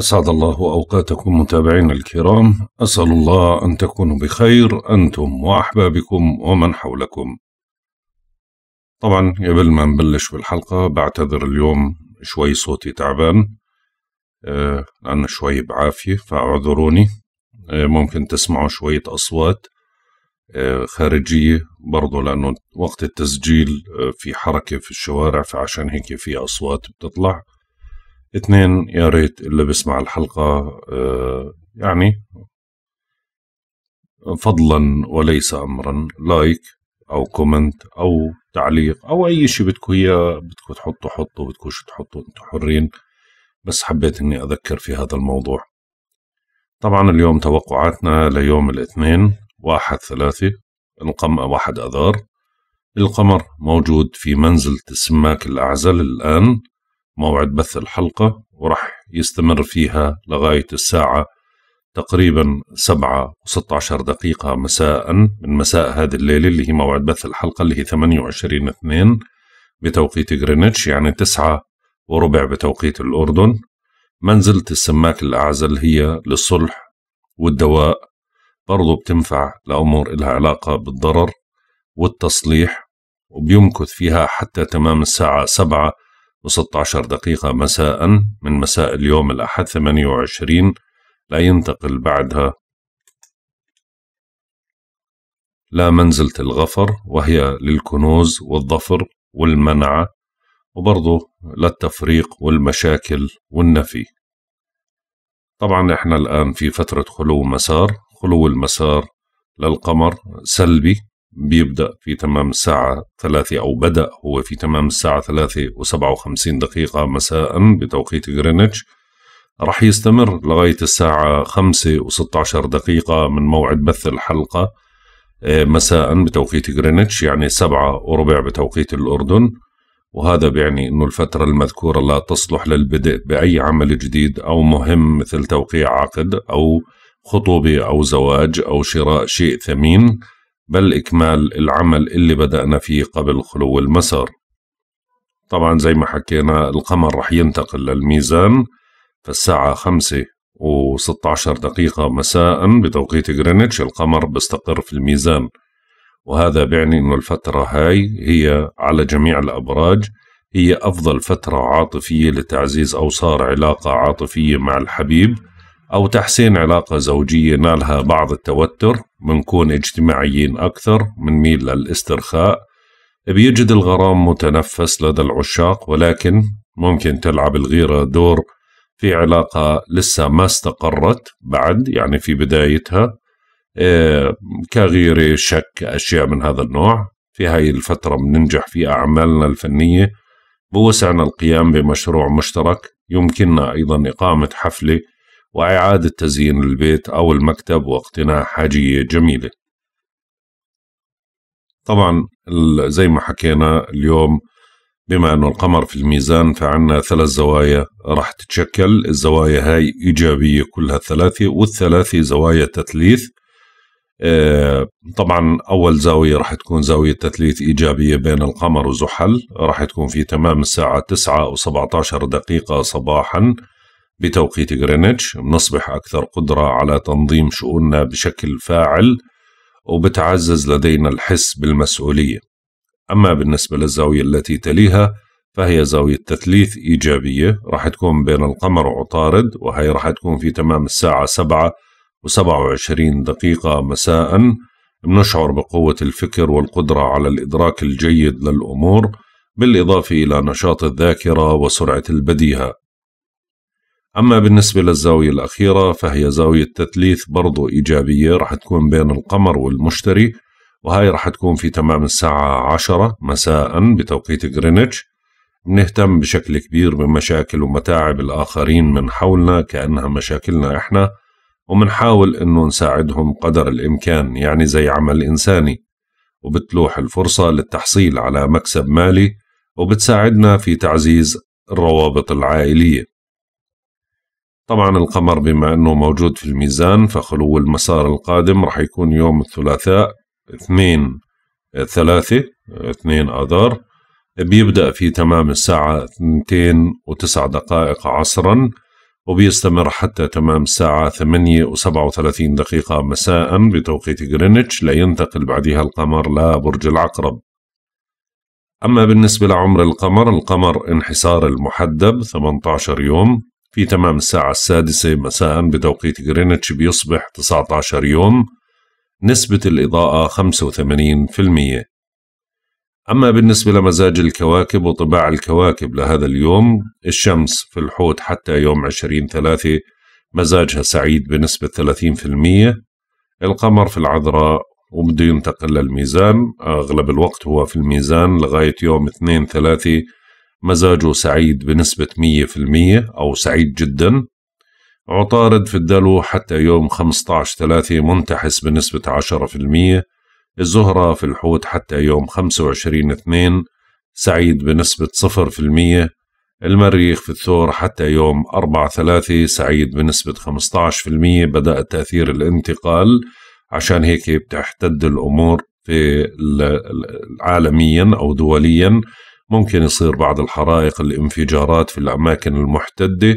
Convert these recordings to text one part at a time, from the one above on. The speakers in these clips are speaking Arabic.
أسعد الله أوقاتكم متابعينا الكرام أسأل الله أن تكونوا بخير أنتم وأحبابكم ومن حولكم طبعا قبل ما نبلش بالحلقة بعتذر اليوم شوي صوتي تعبان آه لأنه شوي بعافية فاعذروني آه، ممكن تسمعوا شوية أصوات آه، خارجية برضو لأنه وقت التسجيل آه، في حركة في الشوارع فعشان هيك في أصوات بتطلع اثنين يا ريت اللي بسمع الحلقة آه، يعني فضلا وليس أمرا لايك أو كومنت أو تعليق أو أي شيء بدكم إياه بدكم تحطوا حطوا بدكوش تحطوا أنتم حرين بس حبيت إني أذكر في هذا الموضوع طبعا اليوم توقعاتنا ليوم الاثنين واحد ثلاثة القم واحد أذار القمر موجود في منزلة السماك الأعزل الآن موعد بث الحلقة وراح يستمر فيها لغاية الساعة تقريبا سبعه وستة عشر دقيقة مساء من مساء هذه الليلة اللي هي موعد بث الحلقة اللي هي 28 اثنين بتوقيت غرينتش يعني تسعة وربع بتوقيت الأردن منزلة السماك الأعزل هي للصلح والدواء برضو بتنفع لأمور إلها علاقة بالضرر والتصليح وبيمكث فيها حتى تمام الساعة سبعة و16 دقيقة مساء من مساء اليوم الأحد 28 لا ينتقل بعدها لا منزلة الغفر وهي للكنوز والظفر والمنعة وبرضه للتفريق والمشاكل والنفي طبعا احنا الآن في فترة خلو مسار خلو المسار للقمر سلبي بيبدأ في تمام الساعة ثلاثة أو بدأ هو في تمام الساعة ثلاثة وسبعة وخمسين دقيقة مساء بتوقيت غرينتش رح يستمر لغاية الساعة خمسة وستة عشر دقيقة من موعد بث الحلقة آه، مساء بتوقيت غرينتش يعني سبعة وربع بتوقيت الأردن وهذا بيعني أنه الفترة المذكورة لا تصلح للبدء بأي عمل جديد أو مهم مثل توقيع عقد أو خطوبة أو زواج أو شراء شيء ثمين بل إكمال العمل اللي بدأنا فيه قبل خلو المسار طبعا زي ما حكينا القمر رح ينتقل للميزان فالساعة خمسة و16 دقيقة مساء بتوقيت غرينتش القمر بيستقر في الميزان وهذا بيعني أنه الفترة هاي هي على جميع الأبراج هي أفضل فترة عاطفية لتعزيز أوصار علاقة عاطفية مع الحبيب أو تحسين علاقة زوجية نالها بعض التوتر بنكون اجتماعيين أكثر بنميل للاسترخاء بيجد الغرام متنفس لدى العشاق ولكن ممكن تلعب الغيرة دور في علاقة لسه ما استقرت بعد يعني في بدايتها آه، كغيرة شك أشياء من هذا النوع في هاي الفترة بننجح في أعمالنا الفنية بوسعنا القيام بمشروع مشترك يمكننا أيضا إقامة حفلة وإعادة تزيين البيت أو المكتب واقتناء حاجية جميلة طبعا زي ما حكينا اليوم بما أنه القمر في الميزان فعنا ثلاث زوايا راح تتشكل الزوايا هاي إيجابية كلها ثلاثة والثلاثة زوايا تثليث آه، طبعا أول زاوية راح تكون زاوية تثليث إيجابية بين القمر وزحل راح تكون في تمام الساعة 9 و17 دقيقة صباحاً بتوقيت غرينتش بنصبح أكثر قدرة على تنظيم شؤوننا بشكل فاعل وبتعزز لدينا الحس بالمسؤولية أما بالنسبة للزاوية التي تليها فهي زاوية تثليث إيجابية راح تكون بين القمر وعطارد وهي راح تكون في تمام الساعة 7 و27 دقيقة مساء بنشعر بقوة الفكر والقدرة على الإدراك الجيد للأمور بالإضافة إلى نشاط الذاكرة وسرعة البديهة أما بالنسبة للزاوية الأخيرة فهي زاوية تثليث برضو إيجابية رح تكون بين القمر والمشتري وهاي رح تكون في تمام الساعة عشرة مساء بتوقيت غرينتش نهتم بشكل كبير بمشاكل ومتاعب الآخرين من حولنا كأنها مشاكلنا إحنا ومنحاول إنه نساعدهم قدر الإمكان يعني زي عمل إنساني وبتلوح الفرصة للتحصيل على مكسب مالي وبتساعدنا في تعزيز الروابط العائلية طبعا القمر بما أنه موجود في الميزان فخلو المسار القادم راح يكون يوم الثلاثاء اثنين ثلاثة اثنين آذار بيبدأ في تمام الساعة اثنتين و دقائق عصرا وبيستمر حتى تمام الساعة ثمانية وسبعة وثلاثين دقيقة مساء بتوقيت غرينتش لينتقل بعدها القمر لبرج العقرب أما بالنسبة لعمر القمر القمر انحسار المحدب 18 يوم في تمام الساعة السادسة مساء بتوقيت غرينتش بيصبح 19 يوم نسبة الإضاءة 85% أما بالنسبة لمزاج الكواكب وطباع الكواكب لهذا اليوم الشمس في الحوت حتى يوم عشرين ثلاثة مزاجها سعيد بنسبة 30% القمر في العذراء وبده ينتقل للميزان أغلب الوقت هو في الميزان لغاية يوم 2 ثلاثة مزاجه سعيد بنسبة 100% أو سعيد جدا عطارد في الدلو حتى يوم 15 3 منتحس بنسبة 10% الزهرة في الحوت حتى يوم 25 2 سعيد بنسبة 0% المريخ في الثور حتى يوم 4 3 سعيد بنسبة 15% بدأ تأثير الانتقال عشان هيك بتحتد الأمور في عالميا أو دوليا ممكن يصير بعض الحرائق الانفجارات في الأماكن المحتدة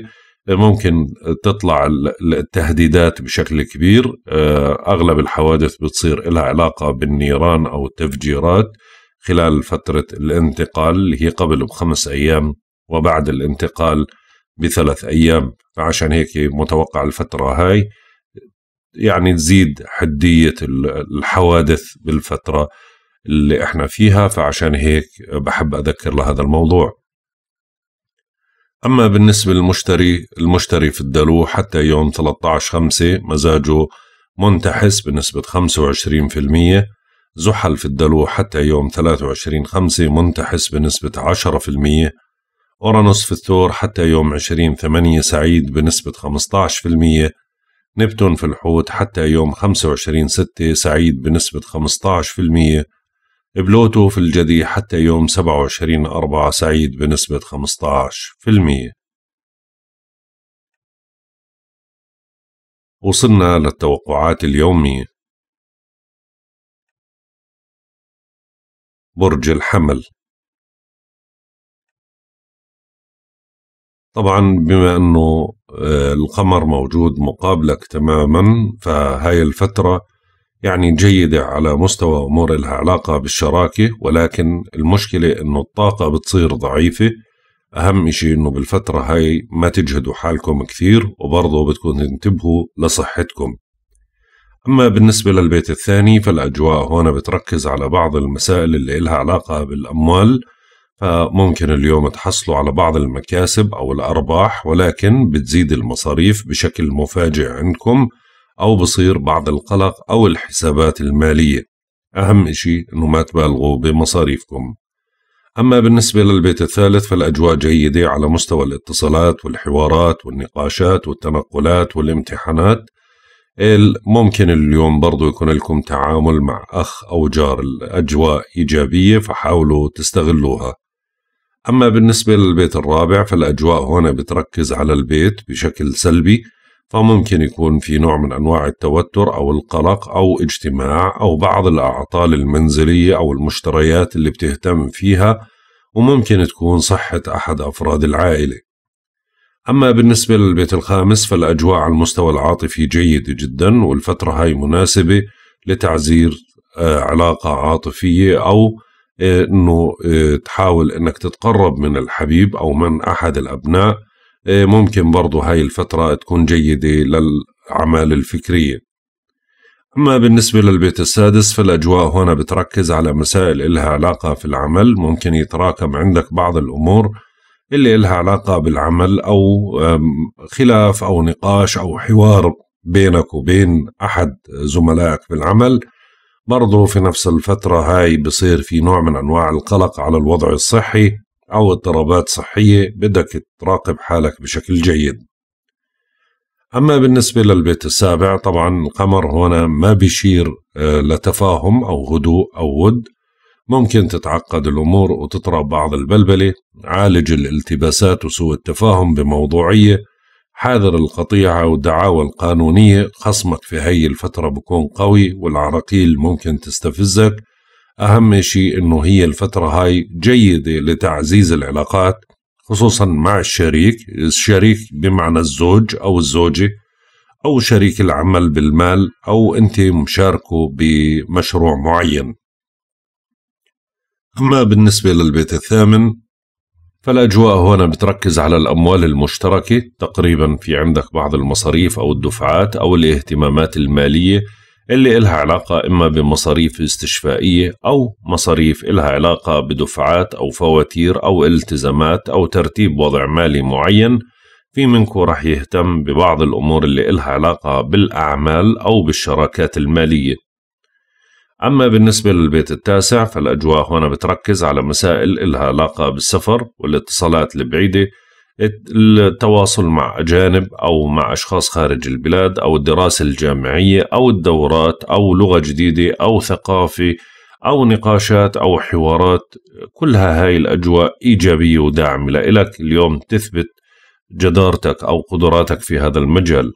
ممكن تطلع التهديدات بشكل كبير آه، أغلب الحوادث بتصير لها علاقة بالنيران أو التفجيرات خلال فترة الانتقال اللي هي قبل بخمس أيام وبعد الانتقال بثلاث أيام عشان هيك متوقع الفترة هاي يعني تزيد حدية الحوادث بالفترة اللي احنا فيها فعشان هيك بحب اذكر لهذا الموضوع اما بالنسبه للمشتري المشتري في الدلو حتى يوم 13 5 مزاجه منتحس بنسبه 25% زحل في الدلو حتى يوم 23 5 منتحس بنسبة 10% أورانوس في الثور حتى يوم 20 8 سعيد بنسبة 15% نبتون في الحوت حتى يوم 25 6 سعيد بنسبة المية بلوتو في الجدي حتى يوم 27 أربعة سعيد بنسبة 15% وصلنا للتوقعات اليومية برج الحمل طبعا بما أنه آه، القمر موجود مقابلك تماما فهاي الفترة يعني جيدة على مستوى أمور لها علاقة بالشراكة ولكن المشكلة أنه الطاقة بتصير ضعيفة أهم إشي أنه بالفترة هاي ما تجهدوا حالكم كثير وبرضه بدكم تنتبهوا لصحتكم أما بالنسبة للبيت الثاني فالأجواء هنا بتركز على بعض المسائل اللي إلها علاقة بالأموال فممكن اليوم تحصلوا على بعض المكاسب أو الأرباح ولكن بتزيد المصاريف بشكل مفاجئ عندكم أو بصير بعض القلق أو الحسابات المالية أهم إشي أنه ما تبالغوا بمصاريفكم أما بالنسبة للبيت الثالث فالأجواء جيدة على مستوى الاتصالات والحوارات والنقاشات والتنقلات والامتحانات ممكن اليوم برضو يكون لكم تعامل مع أخ أو جار الأجواء إيجابية فحاولوا تستغلوها أما بالنسبة للبيت الرابع فالأجواء هنا بتركز على البيت بشكل سلبي فممكن يكون في نوع من أنواع التوتر أو القلق أو اجتماع أو بعض الأعطال المنزلية أو المشتريات اللي بتهتم فيها وممكن تكون صحة أحد أفراد العائلة أما بالنسبة للبيت الخامس فالأجواء على المستوى العاطفي جيدة جدا والفترة هاي مناسبة لتعزير آه، علاقة عاطفية أو آه، أنه آه، تحاول أنك تتقرب من الحبيب أو من أحد الأبناء إيه، ممكن برضو هاي الفترة تكون جيدة للأعمال الفكرية أما بالنسبة للبيت السادس فالأجواء هنا بتركز على مسائل إلها علاقة في العمل ممكن يتراكم عندك بعض الأمور اللي إلها علاقة بالعمل أو خلاف أو نقاش أو حوار بينك وبين أحد زملائك بالعمل برضو في نفس الفترة هاي بصير في نوع من أنواع القلق على الوضع الصحي أو اضطرابات صحية بدك تراقب حالك بشكل جيد أما بالنسبة للبيت السابع طبعا القمر هنا ما بيشير آه، لتفاهم أو هدوء أو ود ممكن تتعقد الأمور وتطرأ بعض البلبلة عالج الالتباسات وسوء التفاهم بموضوعية حاذر القطيعة والدعاوى القانونية خصمك في هاي الفترة بكون قوي والعراقيل ممكن تستفزك أهم شيء أنه هي الفترة هاي جيدة لتعزيز العلاقات خصوصا مع الشريك الشريك بمعنى الزوج أو الزوجة أو شريك العمل بالمال أو أنت مشاركه بمشروع معين أما بالنسبة للبيت الثامن فالأجواء هنا بتركز على الأموال المشتركة تقريبا في عندك بعض المصاريف أو الدفعات أو الاهتمامات المالية اللي إلها علاقة إما بمصاريف استشفائية أو مصاريف إلها علاقة بدفعات أو فواتير أو التزامات أو ترتيب وضع مالي معين في منكم رح يهتم ببعض الأمور اللي إلها علاقة بالأعمال أو بالشراكات المالية أما بالنسبة للبيت التاسع فالأجواء هنا بتركز على مسائل إلها علاقة بالسفر والاتصالات البعيدة التواصل مع أجانب أو مع أشخاص خارج البلاد أو الدراسة الجامعية أو الدورات أو لغة جديدة أو ثقافة أو نقاشات أو حوارات كلها هاي الأجواء إيجابية وداعمة لإلك اليوم تثبت جدارتك أو قدراتك في هذا المجال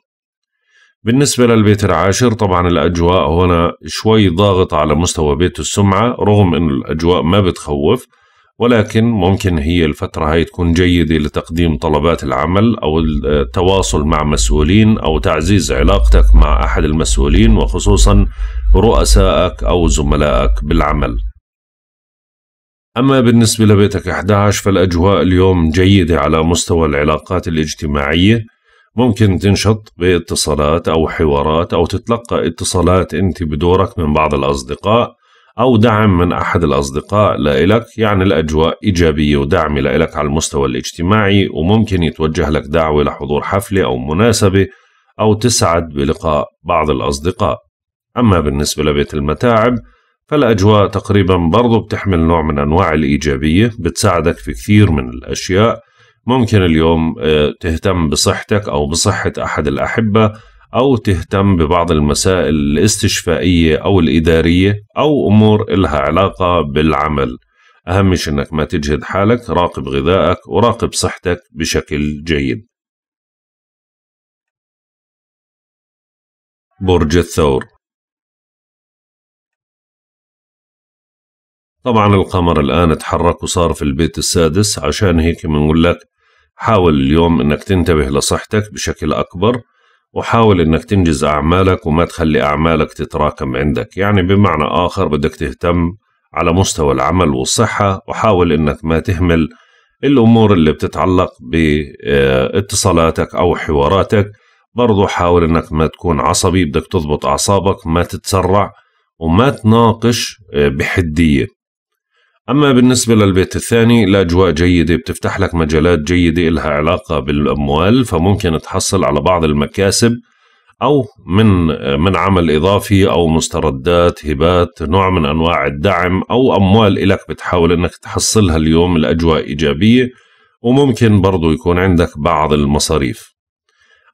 بالنسبة للبيت العاشر طبعا الأجواء هنا شوي ضاغطة على مستوى بيت السمعة رغم أن الأجواء ما بتخوف ولكن ممكن هي الفترة هاي تكون جيدة لتقديم طلبات العمل أو التواصل مع مسؤولين أو تعزيز علاقتك مع أحد المسؤولين وخصوصا رؤسائك أو زملائك بالعمل أما بالنسبة لبيتك 11 فالأجواء اليوم جيدة على مستوى العلاقات الاجتماعية ممكن تنشط باتصالات أو حوارات أو تتلقى اتصالات أنت بدورك من بعض الأصدقاء أو دعم من أحد الأصدقاء لإلك يعني الأجواء إيجابية ودعم لإلك على المستوى الاجتماعي وممكن يتوجه لك دعوة لحضور حفلة أو مناسبة أو تسعد بلقاء بعض الأصدقاء أما بالنسبة لبيت المتاعب فالأجواء تقريبا برضو بتحمل نوع من أنواع الإيجابية بتساعدك في كثير من الأشياء ممكن اليوم آه، تهتم بصحتك أو بصحة أحد الأحبة أو تهتم ببعض المسائل الاستشفائية أو الإدارية أو أمور إلها علاقة بالعمل أهم شيء أنك ما تجهد حالك راقب غذائك وراقب صحتك بشكل جيد برج الثور طبعا القمر الآن تحرك وصار في البيت السادس عشان هيك بنقول لك حاول اليوم أنك تنتبه لصحتك بشكل أكبر وحاول انك تنجز اعمالك وما تخلي اعمالك تتراكم عندك يعني بمعنى اخر بدك تهتم على مستوى العمل والصحة وحاول انك ما تهمل الامور اللي بتتعلق باتصالاتك او حواراتك برضو حاول انك ما تكون عصبي بدك تضبط اعصابك ما تتسرع وما تناقش بحدية أما بالنسبة للبيت الثاني الأجواء جيدة بتفتح لك مجالات جيدة إلها علاقة بالأموال فممكن تحصل على بعض المكاسب أو من من عمل إضافي أو مستردات هبات نوع من أنواع الدعم أو أموال إلك بتحاول أنك تحصلها اليوم الأجواء إيجابية وممكن برضو يكون عندك بعض المصاريف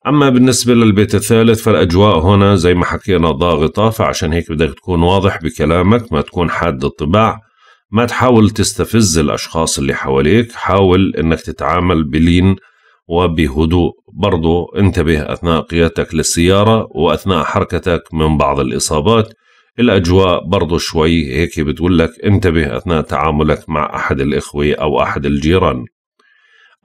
أما بالنسبة للبيت الثالث فالأجواء هنا زي ما حكينا ضاغطة فعشان هيك بدك تكون واضح بكلامك ما تكون حاد الطباع ما تحاول تستفز الأشخاص اللي حواليك حاول أنك تتعامل بلين وبهدوء برضو انتبه أثناء قيادتك للسيارة وأثناء حركتك من بعض الإصابات الأجواء برضو شوي هيك بتقول لك انتبه أثناء تعاملك مع أحد الإخوة أو أحد الجيران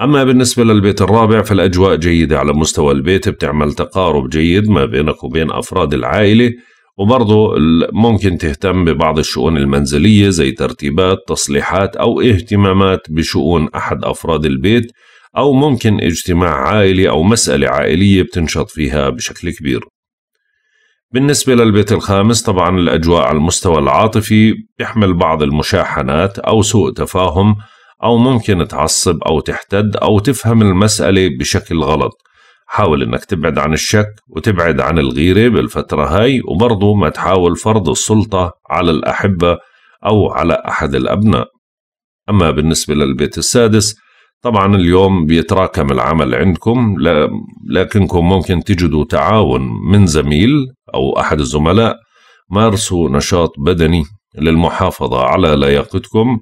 أما بالنسبة للبيت الرابع فالأجواء جيدة على مستوى البيت بتعمل تقارب جيد ما بينك وبين أفراد العائلة وبرضه ممكن تهتم ببعض الشؤون المنزلية زي ترتيبات تصليحات أو اهتمامات بشؤون أحد أفراد البيت أو ممكن اجتماع عائلي أو مسألة عائلية بتنشط فيها بشكل كبير بالنسبة للبيت الخامس طبعا الأجواء على المستوى العاطفي بيحمل بعض المشاحنات أو سوء تفاهم أو ممكن تعصب أو تحتد أو تفهم المسألة بشكل غلط حاول انك تبعد عن الشك وتبعد عن الغيرة بالفترة هاي وبرضه ما تحاول فرض السلطة على الأحبة أو على أحد الأبناء أما بالنسبة للبيت السادس طبعا اليوم بيتراكم العمل عندكم لكنكم ممكن تجدوا تعاون من زميل أو أحد الزملاء مارسوا نشاط بدني للمحافظة على لياقتكم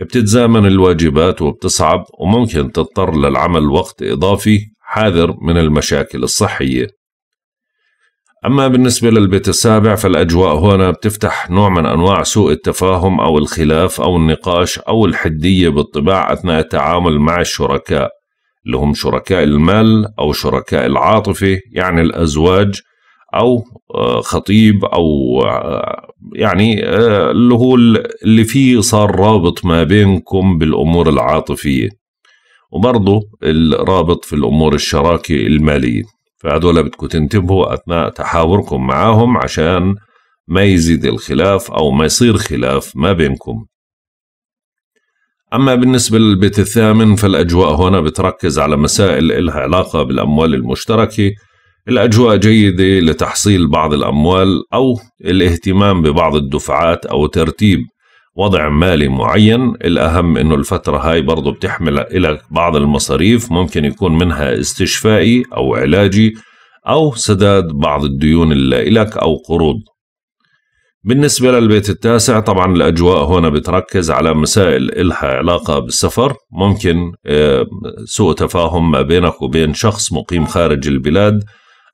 بتتزامن الواجبات وبتصعب وممكن تضطر للعمل وقت إضافي حاذر من المشاكل الصحية أما بالنسبة للبيت السابع فالأجواء هنا بتفتح نوع من أنواع سوء التفاهم أو الخلاف أو النقاش أو الحدية بالطباع أثناء التعامل مع الشركاء اللي هم شركاء المال أو شركاء العاطفة يعني الأزواج أو آه، خطيب أو آه، يعني آه، اللي هو اللي فيه صار رابط ما بينكم بالأمور العاطفية وبرضه الرابط في الأمور الشراكة المالية فهذول بدكم تنتبهوا أثناء تحاوركم معاهم عشان ما يزيد الخلاف أو ما يصير خلاف ما بينكم أما بالنسبة للبيت الثامن فالأجواء هنا بتركز على مسائل إلها علاقة بالأموال المشتركة الأجواء جيدة لتحصيل بعض الأموال أو الاهتمام ببعض الدفعات أو ترتيب وضع مالي معين الأهم أنه الفترة هاي برضو بتحمل لك بعض المصاريف ممكن يكون منها استشفائي أو علاجي أو سداد بعض الديون اللي لك أو قروض بالنسبة للبيت التاسع طبعا الأجواء هنا بتركز على مسائل إلها علاقة بالسفر ممكن آه، سوء تفاهم ما بينك وبين شخص مقيم خارج البلاد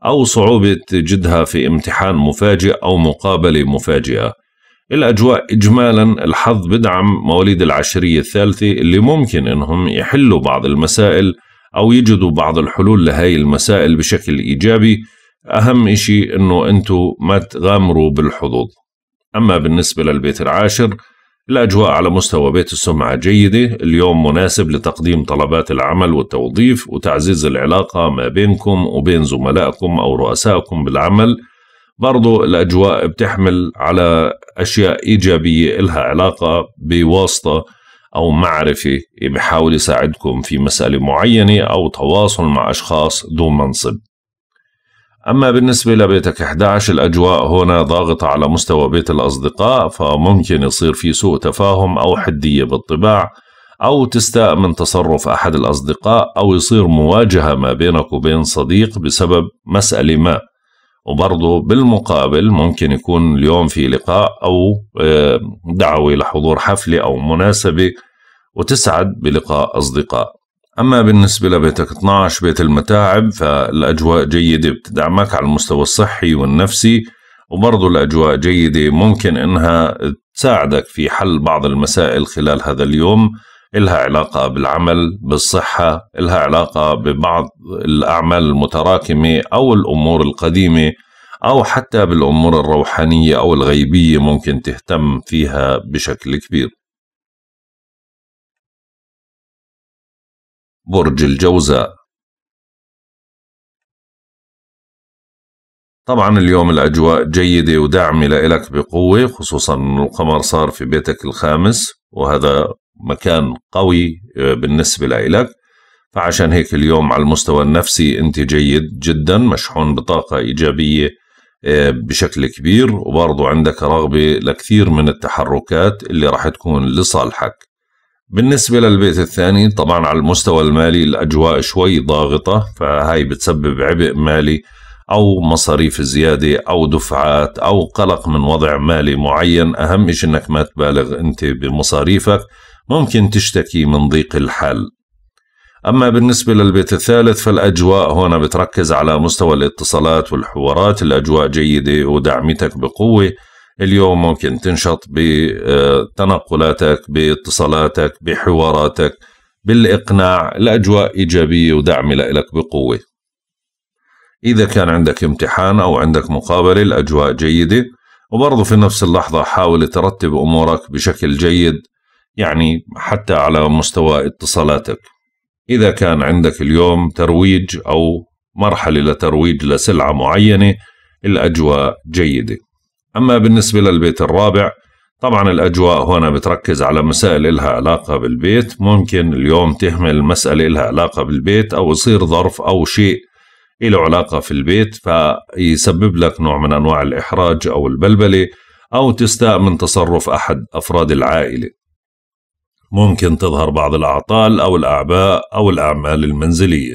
أو صعوبة جدها في امتحان مفاجئ أو مقابلة مفاجئة الأجواء إجمالا الحظ بدعم مواليد العشرية الثالثة اللي ممكن إنهم يحلوا بعض المسائل أو يجدوا بعض الحلول لهي المسائل بشكل إيجابي أهم إشي إنه أنتوا ما تغامروا بالحظوظ أما بالنسبة للبيت العاشر الأجواء على مستوى بيت السمعة جيدة اليوم مناسب لتقديم طلبات العمل والتوظيف وتعزيز العلاقة ما بينكم وبين زملائكم أو رؤسائكم بالعمل برضو الأجواء بتحمل على أشياء إيجابية إلها علاقة بواسطة أو معرفة بحاول يساعدكم في مسألة معينة أو تواصل مع أشخاص دون منصب أما بالنسبة لبيتك 11 الأجواء هنا ضاغطة على مستوى بيت الأصدقاء فممكن يصير في سوء تفاهم أو حدية بالطباع أو تستاء من تصرف أحد الأصدقاء أو يصير مواجهة ما بينك وبين صديق بسبب مسألة ما وبرضه بالمقابل ممكن يكون اليوم في لقاء أو آه، دعوة لحضور حفلة أو مناسبة وتسعد بلقاء أصدقاء أما بالنسبة لبيتك 12 بيت المتاعب فالأجواء جيدة بتدعمك على المستوى الصحي والنفسي وبرضه الأجواء جيدة ممكن أنها تساعدك في حل بعض المسائل خلال هذا اليوم إلها علاقة بالعمل بالصحة إلها علاقة ببعض الأعمال المتراكمة أو الأمور القديمة أو حتى بالأمور الروحانية أو الغيبية ممكن تهتم فيها بشكل كبير برج الجوزاء طبعا اليوم الأجواء جيدة وداعمة لإلك بقوة خصوصا القمر صار في بيتك الخامس وهذا مكان قوي آه، بالنسبة لإلك فعشان هيك اليوم على المستوى النفسي أنت جيد جدا مشحون بطاقة إيجابية آه، بشكل كبير وبرضو عندك رغبة لكثير من التحركات اللي راح تكون لصالحك بالنسبة للبيت الثاني طبعا على المستوى المالي الأجواء شوي ضاغطة فهاي بتسبب عبء مالي أو مصاريف زيادة أو دفعات أو قلق من وضع مالي معين أهم إشي أنك ما تبالغ أنت بمصاريفك ممكن تشتكي من ضيق الحل أما بالنسبة للبيت الثالث فالأجواء هنا بتركز على مستوى الاتصالات والحوارات الأجواء جيدة ودعمتك بقوة اليوم ممكن تنشط بتنقلاتك باتصالاتك بحواراتك بالإقناع الأجواء إيجابية ودعم لك بقوة إذا كان عندك امتحان أو عندك مقابلة الأجواء جيدة وبرضه في نفس اللحظة حاول ترتب أمورك بشكل جيد يعني حتى على مستوى اتصالاتك إذا كان عندك اليوم ترويج أو مرحلة لترويج لسلعة معينة الأجواء جيدة أما بالنسبة للبيت الرابع طبعا الأجواء هنا بتركز على مسائل إلها علاقة بالبيت ممكن اليوم تهمل مسألة إلها علاقة بالبيت أو يصير ظرف أو شيء له علاقة في البيت فيسبب لك نوع من أنواع الإحراج أو البلبلة أو تستاء من تصرف أحد أفراد العائلة ممكن تظهر بعض الأعطال أو الأعباء أو الأعمال المنزلية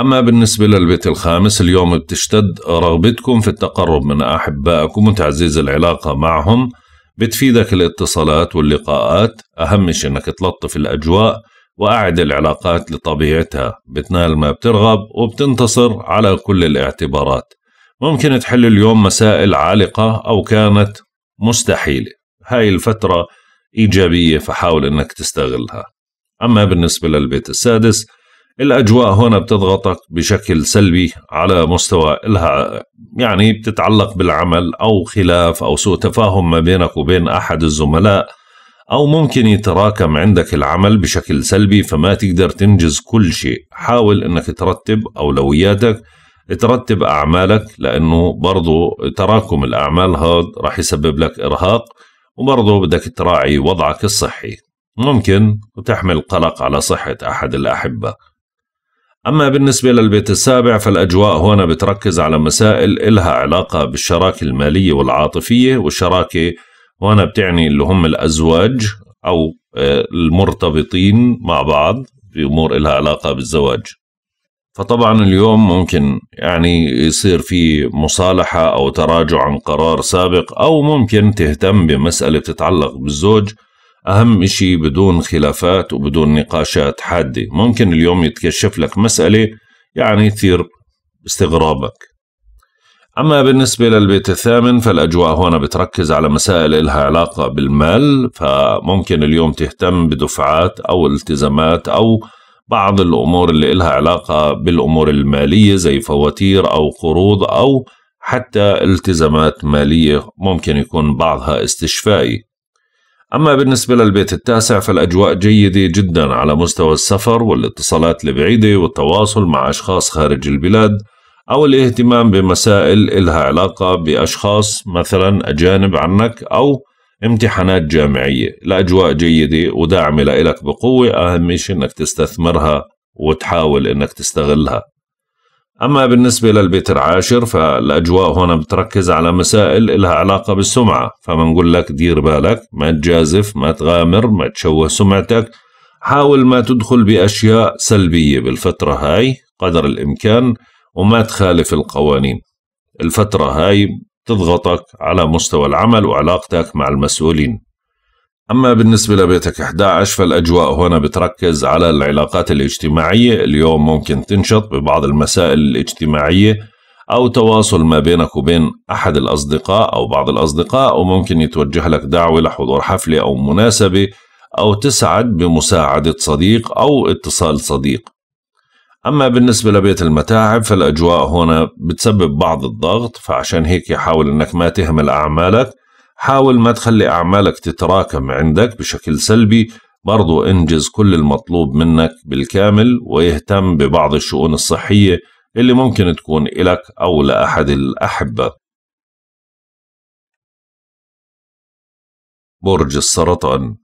أما بالنسبة للبيت الخامس اليوم بتشتد رغبتكم في التقرب من أحبائكم وتعزيز العلاقة معهم بتفيدك الاتصالات واللقاءات أهم شيء أنك تلطف الأجواء وأعد العلاقات لطبيعتها بتنال ما بترغب وبتنتصر على كل الاعتبارات ممكن تحل اليوم مسائل عالقة أو كانت مستحيلة هاي الفترة إيجابية فحاول أنك تستغلها أما بالنسبة للبيت السادس الأجواء هنا بتضغطك بشكل سلبي على مستوى إلها يعني بتتعلق بالعمل أو خلاف أو سوء تفاهم ما بينك وبين أحد الزملاء أو ممكن يتراكم عندك العمل بشكل سلبي فما تقدر تنجز كل شيء حاول أنك ترتب أولوياتك ترتب أعمالك لأنه برضو تراكم الأعمال هذا راح يسبب لك إرهاق وبرضه بدك تراعي وضعك الصحي ممكن وتحمل قلق على صحة أحد الأحبة أما بالنسبة للبيت السابع فالأجواء هنا بتركز على مسائل إلها علاقة بالشراكة المالية والعاطفية والشراكة هنا بتعني اللي هم الأزواج أو آه، المرتبطين مع بعض بأمور إلها علاقة بالزواج فطبعا اليوم ممكن يعني يصير في مصالحة أو تراجع عن قرار سابق أو ممكن تهتم بمسألة تتعلق بالزوج أهم شيء بدون خلافات وبدون نقاشات حادة ممكن اليوم يتكشف لك مسألة يعني تثير استغرابك أما بالنسبة للبيت الثامن فالأجواء هنا بتركز على مسائل إلها علاقة بالمال فممكن اليوم تهتم بدفعات أو التزامات أو بعض الأمور اللي إلها علاقة بالأمور المالية زي فواتير أو قروض أو حتى التزامات مالية ممكن يكون بعضها استشفائي أما بالنسبة للبيت التاسع فالأجواء جيدة جدا على مستوى السفر والاتصالات البعيدة والتواصل مع أشخاص خارج البلاد أو الاهتمام بمسائل إلها علاقة بأشخاص مثلا أجانب عنك أو امتحانات جامعية لأجواء جيدة وداعمة لإلك بقوة أهم شيء أنك تستثمرها وتحاول أنك تستغلها أما بالنسبة للبيت العاشر فالأجواء هنا بتركز على مسائل إلها علاقة بالسمعة فمنقول لك دير بالك ما تجازف ما تغامر ما تشوه سمعتك حاول ما تدخل بأشياء سلبية بالفترة هاي قدر الإمكان وما تخالف القوانين الفترة هاي تضغطك على مستوى العمل وعلاقتك مع المسؤولين أما بالنسبة لبيتك 11 فالأجواء هنا بتركز على العلاقات الاجتماعية اليوم ممكن تنشط ببعض المسائل الاجتماعية أو تواصل ما بينك وبين أحد الأصدقاء أو بعض الأصدقاء وممكن يتوجه لك دعوة لحضور حفلة أو مناسبة أو تسعد بمساعدة صديق أو اتصال صديق أما بالنسبة لبيت المتاعب فالأجواء هنا بتسبب بعض الضغط فعشان هيك حاول أنك ما تهمل أعمالك حاول ما تخلي أعمالك تتراكم عندك بشكل سلبي برضو انجز كل المطلوب منك بالكامل ويهتم ببعض الشؤون الصحية اللي ممكن تكون إلك أو لأحد الأحبة برج السرطان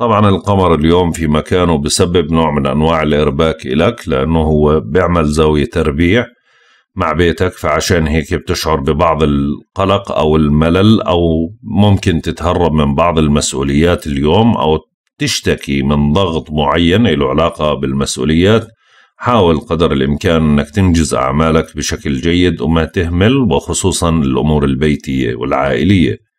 طبعا القمر اليوم في مكانه بسبب نوع من أنواع الإرباك إلك لأنه هو بيعمل زاوية تربيع مع بيتك فعشان هيك بتشعر ببعض القلق أو الملل أو ممكن تتهرب من بعض المسؤوليات اليوم أو تشتكي من ضغط معين له علاقة بالمسؤوليات حاول قدر الإمكان أنك تنجز أعمالك بشكل جيد وما تهمل وخصوصا الأمور البيتية والعائلية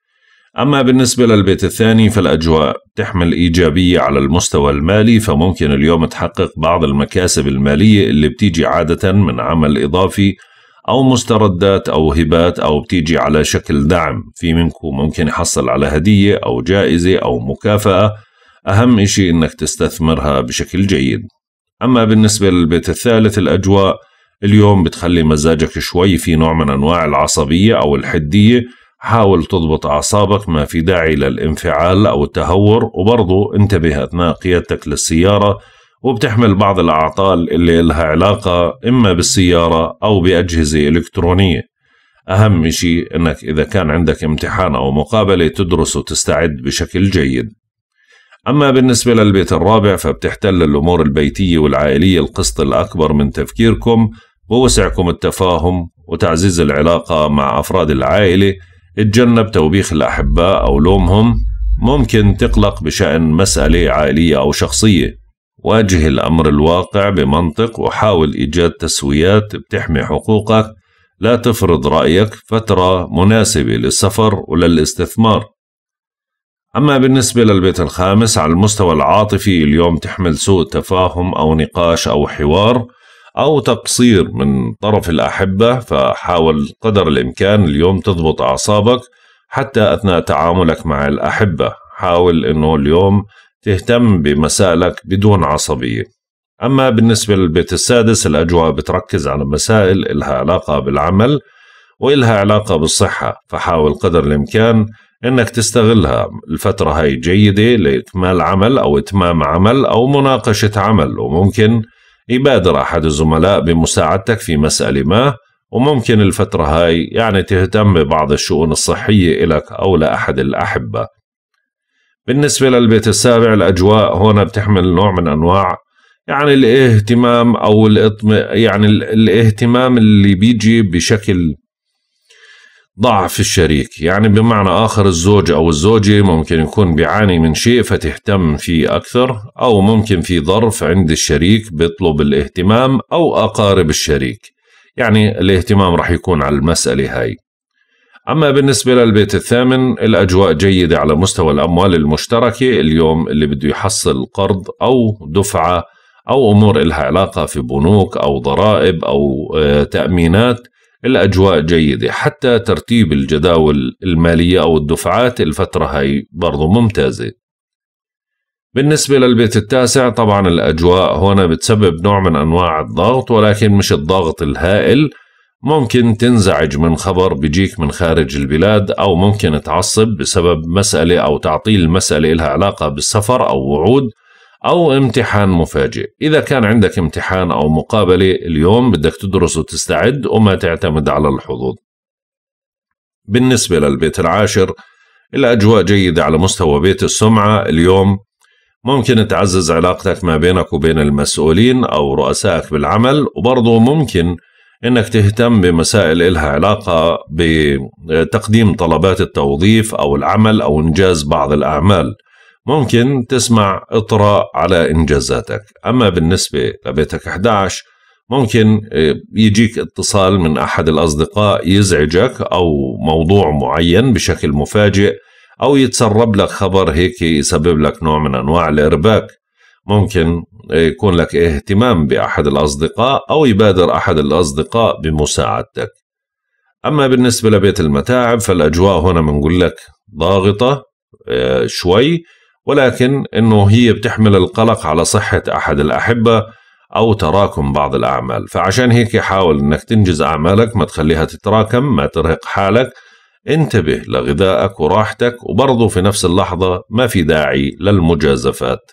أما بالنسبة للبيت الثاني فالأجواء تحمل إيجابية على المستوى المالي فممكن اليوم تحقق بعض المكاسب المالية اللي بتيجي عادة من عمل إضافي أو مستردات أو هبات أو بتيجي على شكل دعم في منكم ممكن يحصل على هدية أو جائزة أو مكافأة أهم إشي إنك تستثمرها بشكل جيد أما بالنسبة للبيت الثالث الأجواء اليوم بتخلي مزاجك شوي في نوع من أنواع العصبية أو الحدية حاول تضبط أعصابك ما في داعي للانفعال أو التهور وبرضو انتبه أثناء قيادتك للسيارة وبتحمل بعض الأعطال اللي لها علاقة إما بالسيارة أو بأجهزة إلكترونية أهم شيء أنك إذا كان عندك امتحان أو مقابلة تدرس وتستعد بشكل جيد أما بالنسبة للبيت الرابع فبتحتل الأمور البيتية والعائلية القسط الأكبر من تفكيركم ووسعكم التفاهم وتعزيز العلاقة مع أفراد العائلة اتجنب توبيخ الأحباء أو لومهم ممكن تقلق بشأن مسألة عائلية أو شخصية واجه الأمر الواقع بمنطق وحاول إيجاد تسويات بتحمي حقوقك لا تفرض رأيك فترة مناسبة للسفر وللاستثمار أما بالنسبة للبيت الخامس على المستوى العاطفي اليوم تحمل سوء تفاهم أو نقاش أو حوار أو تقصير من طرف الأحبة فحاول قدر الإمكان اليوم تضبط أعصابك حتى أثناء تعاملك مع الأحبة حاول أنه اليوم تهتم بمسائلك بدون عصبية أما بالنسبة للبيت السادس الأجواء بتركز على مسائل إلها علاقة بالعمل وإلها علاقة بالصحة فحاول قدر الإمكان إنك تستغلها الفترة هاي جيدة لإكمال عمل أو إتمام عمل أو مناقشة عمل وممكن يبادر أحد الزملاء بمساعدتك في مسألة ما وممكن الفترة هاي يعني تهتم ببعض الشؤون الصحية إلك أو لأحد الأحبة بالنسبة للبيت السابع الأجواء هنا بتحمل نوع من أنواع يعني الاهتمام أو الإطم... يعني الاهتمام اللي بيجي بشكل ضعف الشريك يعني بمعنى آخر الزوج أو الزوجة ممكن يكون بيعاني من شيء فتهتم فيه أكثر أو ممكن في ظرف عند الشريك بيطلب الاهتمام أو أقارب الشريك يعني الاهتمام رح يكون على المسألة هاي أما بالنسبة للبيت الثامن الأجواء جيدة على مستوى الأموال المشتركة اليوم اللي بده يحصل قرض أو دفعة أو أمور إلها علاقة في بنوك أو ضرائب أو آه، تأمينات الأجواء جيدة حتى ترتيب الجداول المالية أو الدفعات الفترة هاي برضو ممتازة بالنسبة للبيت التاسع طبعا الأجواء هنا بتسبب نوع من أنواع الضغط ولكن مش الضغط الهائل ممكن تنزعج من خبر بيجيك من خارج البلاد أو ممكن تعصب بسبب مسألة أو تعطيل مسألة إلها علاقة بالسفر أو وعود أو امتحان مفاجئ إذا كان عندك امتحان أو مقابلة اليوم بدك تدرس وتستعد وما تعتمد على الحظوظ بالنسبة للبيت العاشر الأجواء جيدة على مستوى بيت السمعة اليوم ممكن تعزز علاقتك ما بينك وبين المسؤولين أو رؤسائك بالعمل وبرضه ممكن انك تهتم بمسائل إلها علاقة بتقديم طلبات التوظيف أو العمل أو إنجاز بعض الأعمال ممكن تسمع اطراء على انجازاتك اما بالنسبه لبيتك 11 ممكن آه، يجيك اتصال من احد الاصدقاء يزعجك او موضوع معين بشكل مفاجئ او يتسرب لك خبر هيك يسبب لك نوع من انواع الارباك ممكن آه، يكون لك اهتمام باحد الاصدقاء او يبادر احد الاصدقاء بمساعدتك اما بالنسبه لبيت المتاعب فالاجواء هنا بنقول لك ضاغطه آه، شوي ولكن أنه هي بتحمل القلق على صحة أحد الأحبة أو تراكم بعض الأعمال فعشان هيك حاول أنك تنجز أعمالك ما تخليها تتراكم ما ترهق حالك انتبه لغذائك وراحتك وبرضه في نفس اللحظة ما في داعي للمجازفات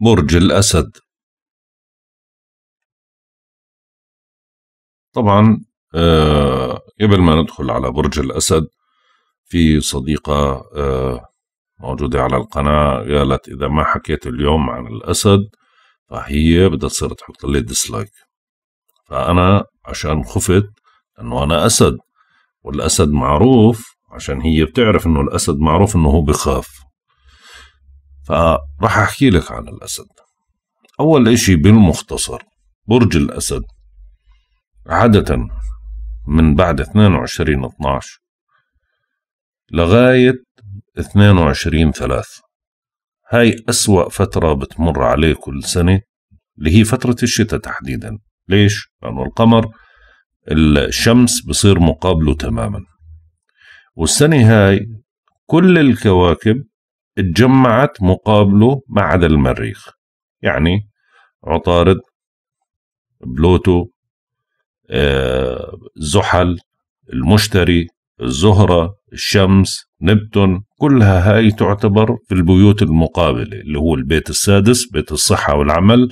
برج الأسد طبعا آه، قبل ما ندخل على برج الأسد في صديقة آه، موجودة على القناة قالت إذا ما حكيت اليوم عن الأسد فهي بدها تصير تحط لي ديسلايك فأنا عشان خفت أنه أنا أسد والأسد معروف عشان هي بتعرف أنه الأسد معروف أنه هو بخاف فراح أحكي لك عن الأسد أول إشي بالمختصر برج الأسد عادة من بعد 22 12 لغاية 22 ثلاثة هاي أسوأ فترة بتمر عليه كل سنة اللي هي فترة الشتاء تحديدا ليش؟ لأنه القمر الشمس بصير مقابله تماما والسنة هاي كل الكواكب اتجمعت مقابله ما عدا المريخ يعني عطارد بلوتو آه، زحل المشتري الزهرة الشمس نبتون كلها هاي تعتبر في البيوت المقابلة اللي هو البيت السادس بيت الصحة والعمل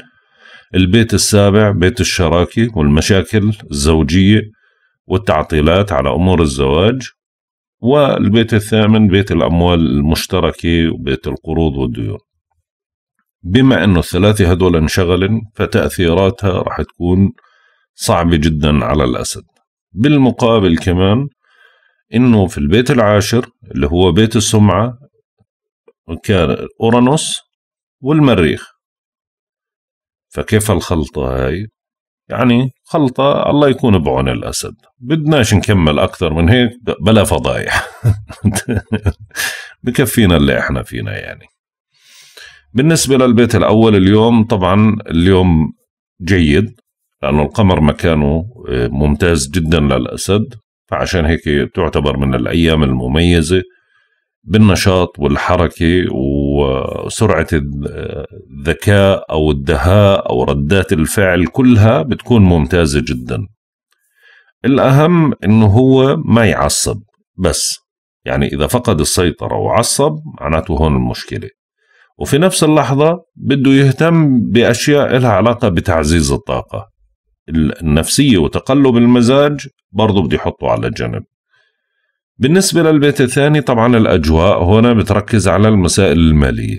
البيت السابع بيت الشراكة والمشاكل الزوجية والتعطيلات على أمور الزواج والبيت الثامن بيت الأموال المشتركة وبيت القروض والديون بما أنه الثلاثة هدول انشغلن فتأثيراتها رح تكون صعبة جدا على الأسد بالمقابل كمان انه في البيت العاشر اللي هو بيت السمعه كان اورانوس والمريخ فكيف الخلطه هاي يعني خلطة الله يكون بعون الأسد بدناش نكمل أكثر من هيك بلا فضايح بكفينا اللي إحنا فينا يعني بالنسبة للبيت الأول اليوم طبعا اليوم جيد لأنه القمر مكانه آه، ممتاز جدا للأسد فعشان هيك تعتبر من الأيام المميزة بالنشاط والحركة وسرعة الذكاء أو الدهاء أو ردات الفعل كلها بتكون ممتازة جدا الأهم أنه هو ما يعصب بس يعني إذا فقد السيطرة وعصب معناته هون المشكلة وفي نفس اللحظة بده يهتم بأشياء لها علاقة بتعزيز الطاقة النفسية وتقلب المزاج برضه بدي أحطه على جنب بالنسبة للبيت الثاني طبعا الأجواء هنا بتركز على المسائل المالية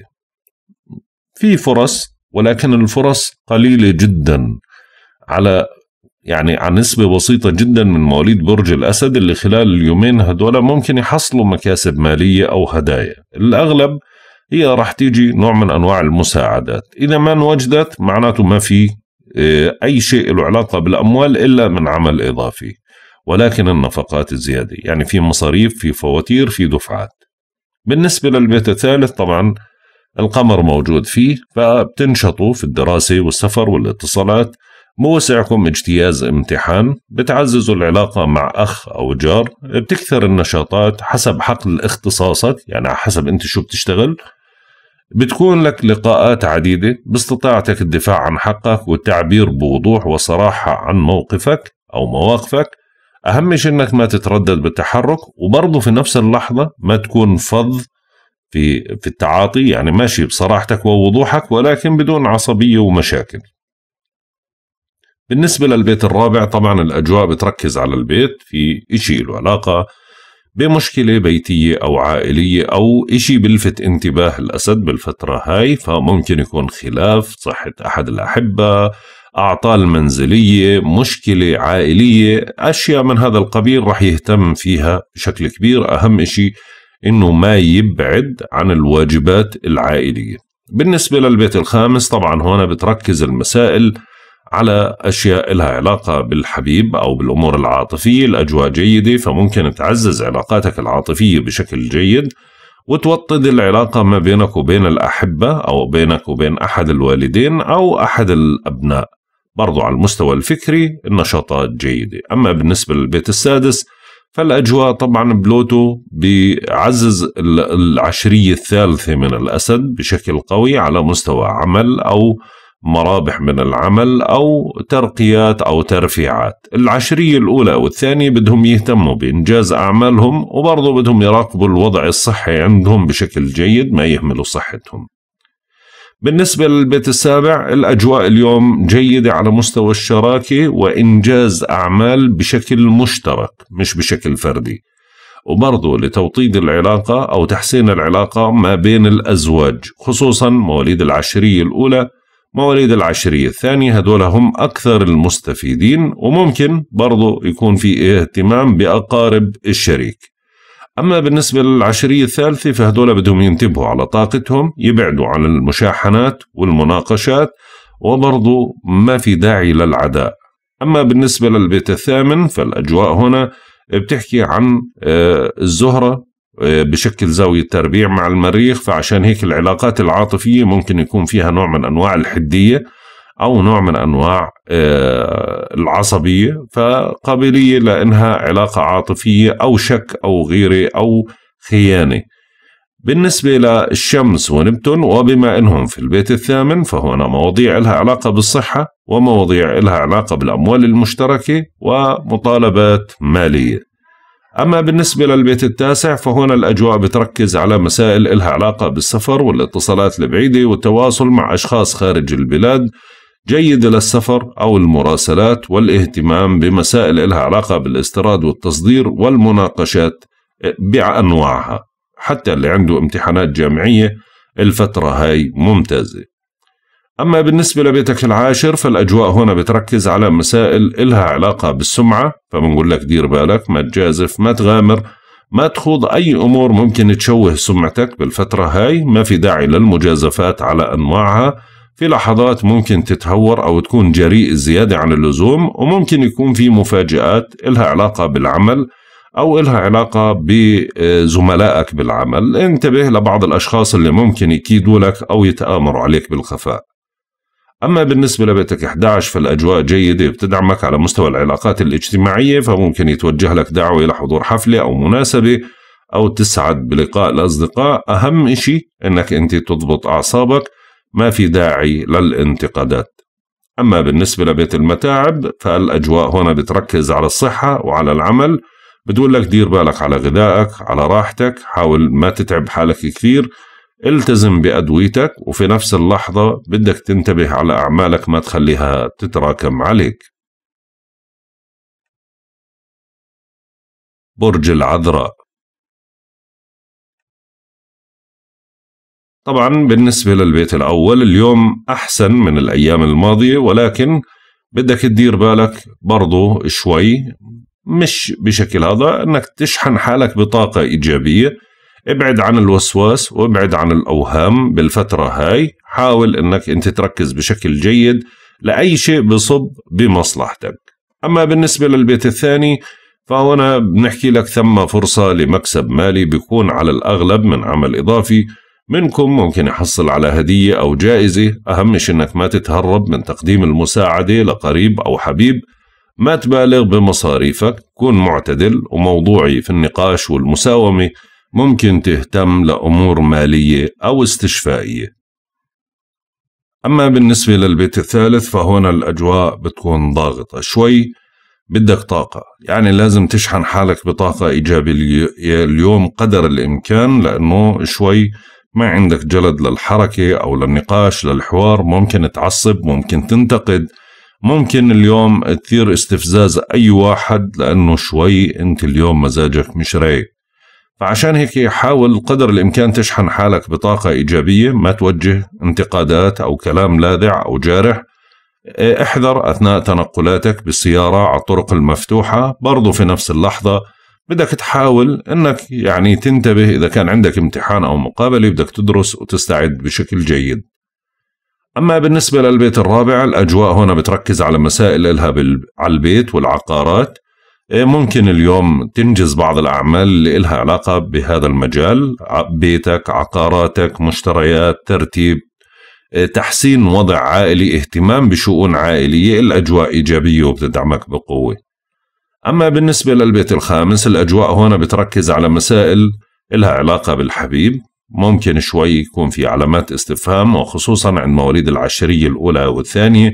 في فرص ولكن الفرص قليلة جدا على يعني عن نسبة بسيطة جدا من مواليد برج الأسد اللي خلال اليومين هدول ممكن يحصلوا مكاسب مالية أو هدايا الأغلب هي راح تيجي نوع من أنواع المساعدات إذا ما انوجدت معناته ما في إيه، أي شيء له علاقة بالأموال إلا من عمل إضافي ولكن النفقات الزيادة يعني في مصاريف في فواتير في دفعات بالنسبة للبيت الثالث طبعا القمر موجود فيه فبتنشطوا في الدراسة والسفر والاتصالات موسعكم اجتياز امتحان بتعززوا العلاقة مع أخ أو جار بتكثر النشاطات حسب حقل اختصاصك يعني حسب أنت شو بتشتغل بتكون لك لقاءات عديدة باستطاعتك الدفاع عن حقك والتعبير بوضوح وصراحة عن موقفك أو مواقفك أهم شيء أنك ما تتردد بالتحرك وبرضه في نفس اللحظة ما تكون فظ في في التعاطي يعني ماشي بصراحتك ووضوحك ولكن بدون عصبية ومشاكل بالنسبة للبيت الرابع طبعا الأجواء بتركز على البيت في إشي له علاقة بمشكلة بيتية أو عائلية أو إشي بلفت انتباه الأسد بالفترة هاي فممكن يكون خلاف صحة أحد الأحبة أعطال منزلية مشكلة عائلية أشياء من هذا القبيل رح يهتم فيها بشكل كبير أهم إشي إنه ما يبعد عن الواجبات العائلية بالنسبة للبيت الخامس طبعا هنا بتركز المسائل على أشياء لها علاقة بالحبيب أو بالأمور العاطفية الأجواء جيدة فممكن تعزز علاقاتك العاطفية بشكل جيد وتوطد العلاقة ما بينك وبين الأحبة أو بينك وبين أحد الوالدين أو أحد الأبناء برضو على المستوى الفكري النشاطات جيدة أما بالنسبة للبيت السادس فالأجواء طبعا بلوتو بيعزز العشرية الثالثة من الأسد بشكل قوي على مستوى عمل أو مرابح من العمل أو ترقيات أو ترفيعات العشرية الأولى والثانية بدهم يهتموا بإنجاز أعمالهم وبرضه بدهم يراقبوا الوضع الصحي عندهم بشكل جيد ما يهملوا صحتهم بالنسبة للبيت السابع الأجواء اليوم جيدة على مستوى الشراكة وإنجاز أعمال بشكل مشترك مش بشكل فردي وبرضه لتوطيد العلاقة أو تحسين العلاقة ما بين الأزواج خصوصا مواليد العشرية الأولى مواليد العشرية الثانية هدول هم أكثر المستفيدين وممكن برضو يكون في اهتمام بأقارب الشريك أما بالنسبة للعشرية الثالثة فهدول بدهم ينتبهوا على طاقتهم يبعدوا عن المشاحنات والمناقشات وبرضو ما في داعي للعداء أما بالنسبة للبيت الثامن فالأجواء هنا بتحكي عن آه، الزهرة آه، بشكل زاوية تربيع مع المريخ فعشان هيك العلاقات العاطفية ممكن يكون فيها نوع من أنواع الحدية أو نوع من أنواع آه، العصبية فقابلية لأنها علاقة عاطفية أو شك أو غيرة أو خيانة بالنسبة للشمس ونبتون وبما أنهم في البيت الثامن فهنا مواضيع لها علاقة بالصحة ومواضيع لها علاقة بالأموال المشتركة ومطالبات مالية أما بالنسبة للبيت التاسع فهنا الأجواء بتركز على مسائل إلها علاقة بالسفر والاتصالات البعيدة والتواصل مع أشخاص خارج البلاد جيدة للسفر أو المراسلات والاهتمام بمسائل إلها علاقة بالاستيراد والتصدير والمناقشات بأنواعها حتى اللي عنده امتحانات جامعية الفترة هاي ممتازة أما بالنسبة لبيتك العاشر فالأجواء هنا بتركز على مسائل إلها علاقة بالسمعة فبنقول لك دير بالك ما تجازف ما تغامر ما تخوض أي أمور ممكن تشوه سمعتك بالفترة هاي ما في داعي للمجازفات على أنواعها في لحظات ممكن تتهور أو تكون جريء زيادة عن اللزوم وممكن يكون في مفاجآت إلها علاقة بالعمل أو إلها علاقة بزملائك بالعمل انتبه لبعض الأشخاص اللي ممكن يكيدوا لك أو يتآمروا عليك بالخفاء أما بالنسبة لبيتك 11 فالأجواء جيدة بتدعمك على مستوى العلاقات الاجتماعية فممكن يتوجه لك دعوة لحضور حفلة أو مناسبة أو تسعد بلقاء الأصدقاء أهم إشي أنك أنت تضبط أعصابك ما في داعي للانتقادات أما بالنسبة لبيت المتاعب فالأجواء هنا بتركز على الصحة وعلى العمل بتقول لك دير بالك على غذائك على راحتك حاول ما تتعب حالك كثير التزم بأدويتك وفي نفس اللحظة بدك تنتبه على أعمالك ما تخليها تتراكم عليك برج العذراء طبعا بالنسبة للبيت الأول اليوم أحسن من الأيام الماضية ولكن بدك تدير بالك برضو شوي مش بشكل هذا أنك تشحن حالك بطاقة إيجابية ابعد عن الوسواس وابعد عن الأوهام بالفترة هاي حاول أنك أنت تركز بشكل جيد لأي شيء بصب بمصلحتك أما بالنسبة للبيت الثاني فهنا بنحكي لك ثم فرصة لمكسب مالي بيكون على الأغلب من عمل إضافي منكم ممكن يحصل على هدية أو جائزة أهم شيء أنك ما تتهرب من تقديم المساعدة لقريب أو حبيب ما تبالغ بمصاريفك كن معتدل وموضوعي في النقاش والمساومة ممكن تهتم لأمور مالية أو استشفائية أما بالنسبة للبيت الثالث فهنا الأجواء بتكون ضاغطة شوي بدك طاقة يعني لازم تشحن حالك بطاقة إيجابية اليوم قدر الإمكان لأنه شوي ما عندك جلد للحركة أو للنقاش للحوار ممكن تعصب ممكن تنتقد ممكن اليوم تثير استفزاز أي واحد لأنه شوي أنت اليوم مزاجك مش رايق فعشان هيك حاول قدر الإمكان تشحن حالك بطاقة إيجابية ما توجه انتقادات أو كلام لاذع أو جارح احذر أثناء تنقلاتك بالسيارة على الطرق المفتوحة برضو في نفس اللحظة بدك تحاول أنك يعني تنتبه إذا كان عندك امتحان أو مقابلة بدك تدرس وتستعد بشكل جيد أما بالنسبة للبيت الرابع الأجواء هنا بتركز على مسائل إلها على البيت والعقارات إيه، ممكن اليوم تنجز بعض الأعمال اللي إلها علاقة بهذا المجال بيتك عقاراتك مشتريات ترتيب إيه، تحسين وضع عائلي اهتمام بشؤون عائلية الأجواء إيجابية وبتدعمك بقوة أما بالنسبة للبيت الخامس الأجواء هنا بتركز على مسائل إلها علاقة بالحبيب ممكن شوي يكون في علامات استفهام وخصوصا عند مواليد العشرية الأولى والثانية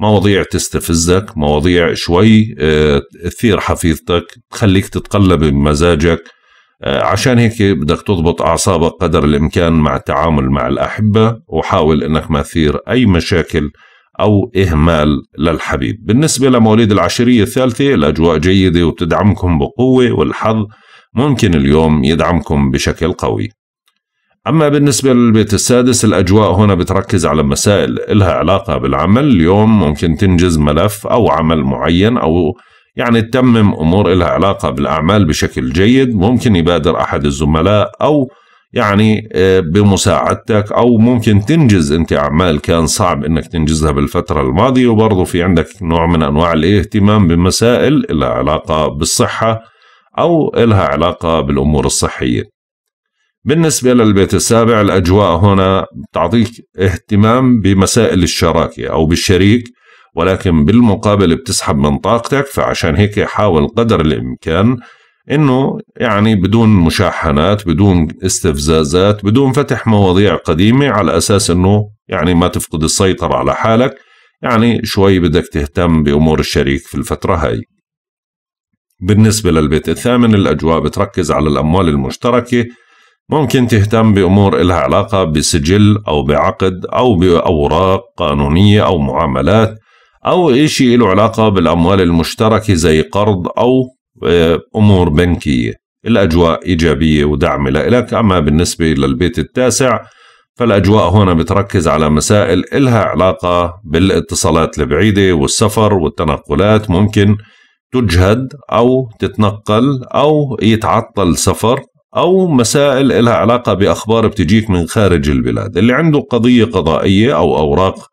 مواضيع تستفزك مواضيع شوي آه، تثير حفيظتك تخليك تتقلب بمزاجك آه، عشان هيك بدك تضبط أعصابك قدر الإمكان مع التعامل مع الأحبة وحاول أنك ما تثير أي مشاكل أو إهمال للحبيب بالنسبة لمواليد العشرية الثالثة الأجواء جيدة وبتدعمكم بقوة والحظ ممكن اليوم يدعمكم بشكل قوي أما بالنسبة للبيت السادس الأجواء هنا بتركز على مسائل إلها علاقة بالعمل اليوم ممكن تنجز ملف أو عمل معين أو يعني تتمم أمور إلها علاقة بالأعمال بشكل جيد ممكن يبادر أحد الزملاء أو يعني آه، بمساعدتك أو ممكن تنجز أنت أعمال كان صعب أنك تنجزها بالفترة الماضية وبرضه في عندك نوع من أنواع الاهتمام بمسائل إلها علاقة بالصحة أو إلها علاقة بالأمور الصحية بالنسبة للبيت السابع الأجواء هنا تعطيك اهتمام بمسائل الشراكة أو بالشريك ولكن بالمقابل بتسحب من طاقتك فعشان هيك حاول قدر الإمكان انه يعني بدون مشاحنات بدون استفزازات بدون فتح مواضيع قديمه على اساس انه يعني ما تفقد السيطره على حالك يعني شوي بدك تهتم بامور الشريك في الفتره هاي بالنسبه للبيت الثامن الاجواء بتركز على الاموال المشتركه ممكن تهتم بأمور إلها علاقة بسجل أو بعقد أو بأوراق قانونية أو معاملات أو إشي له علاقة بالأموال المشتركة زي قرض أو آه، أمور بنكية الأجواء إيجابية ودعم لإلك أما بالنسبة للبيت التاسع فالأجواء هنا بتركز على مسائل إلها علاقة بالاتصالات البعيدة والسفر والتنقلات ممكن تجهد أو تتنقل أو يتعطل سفر أو مسائل لها علاقة بأخبار بتجيك من خارج البلاد اللي عنده قضية قضائية أو أوراق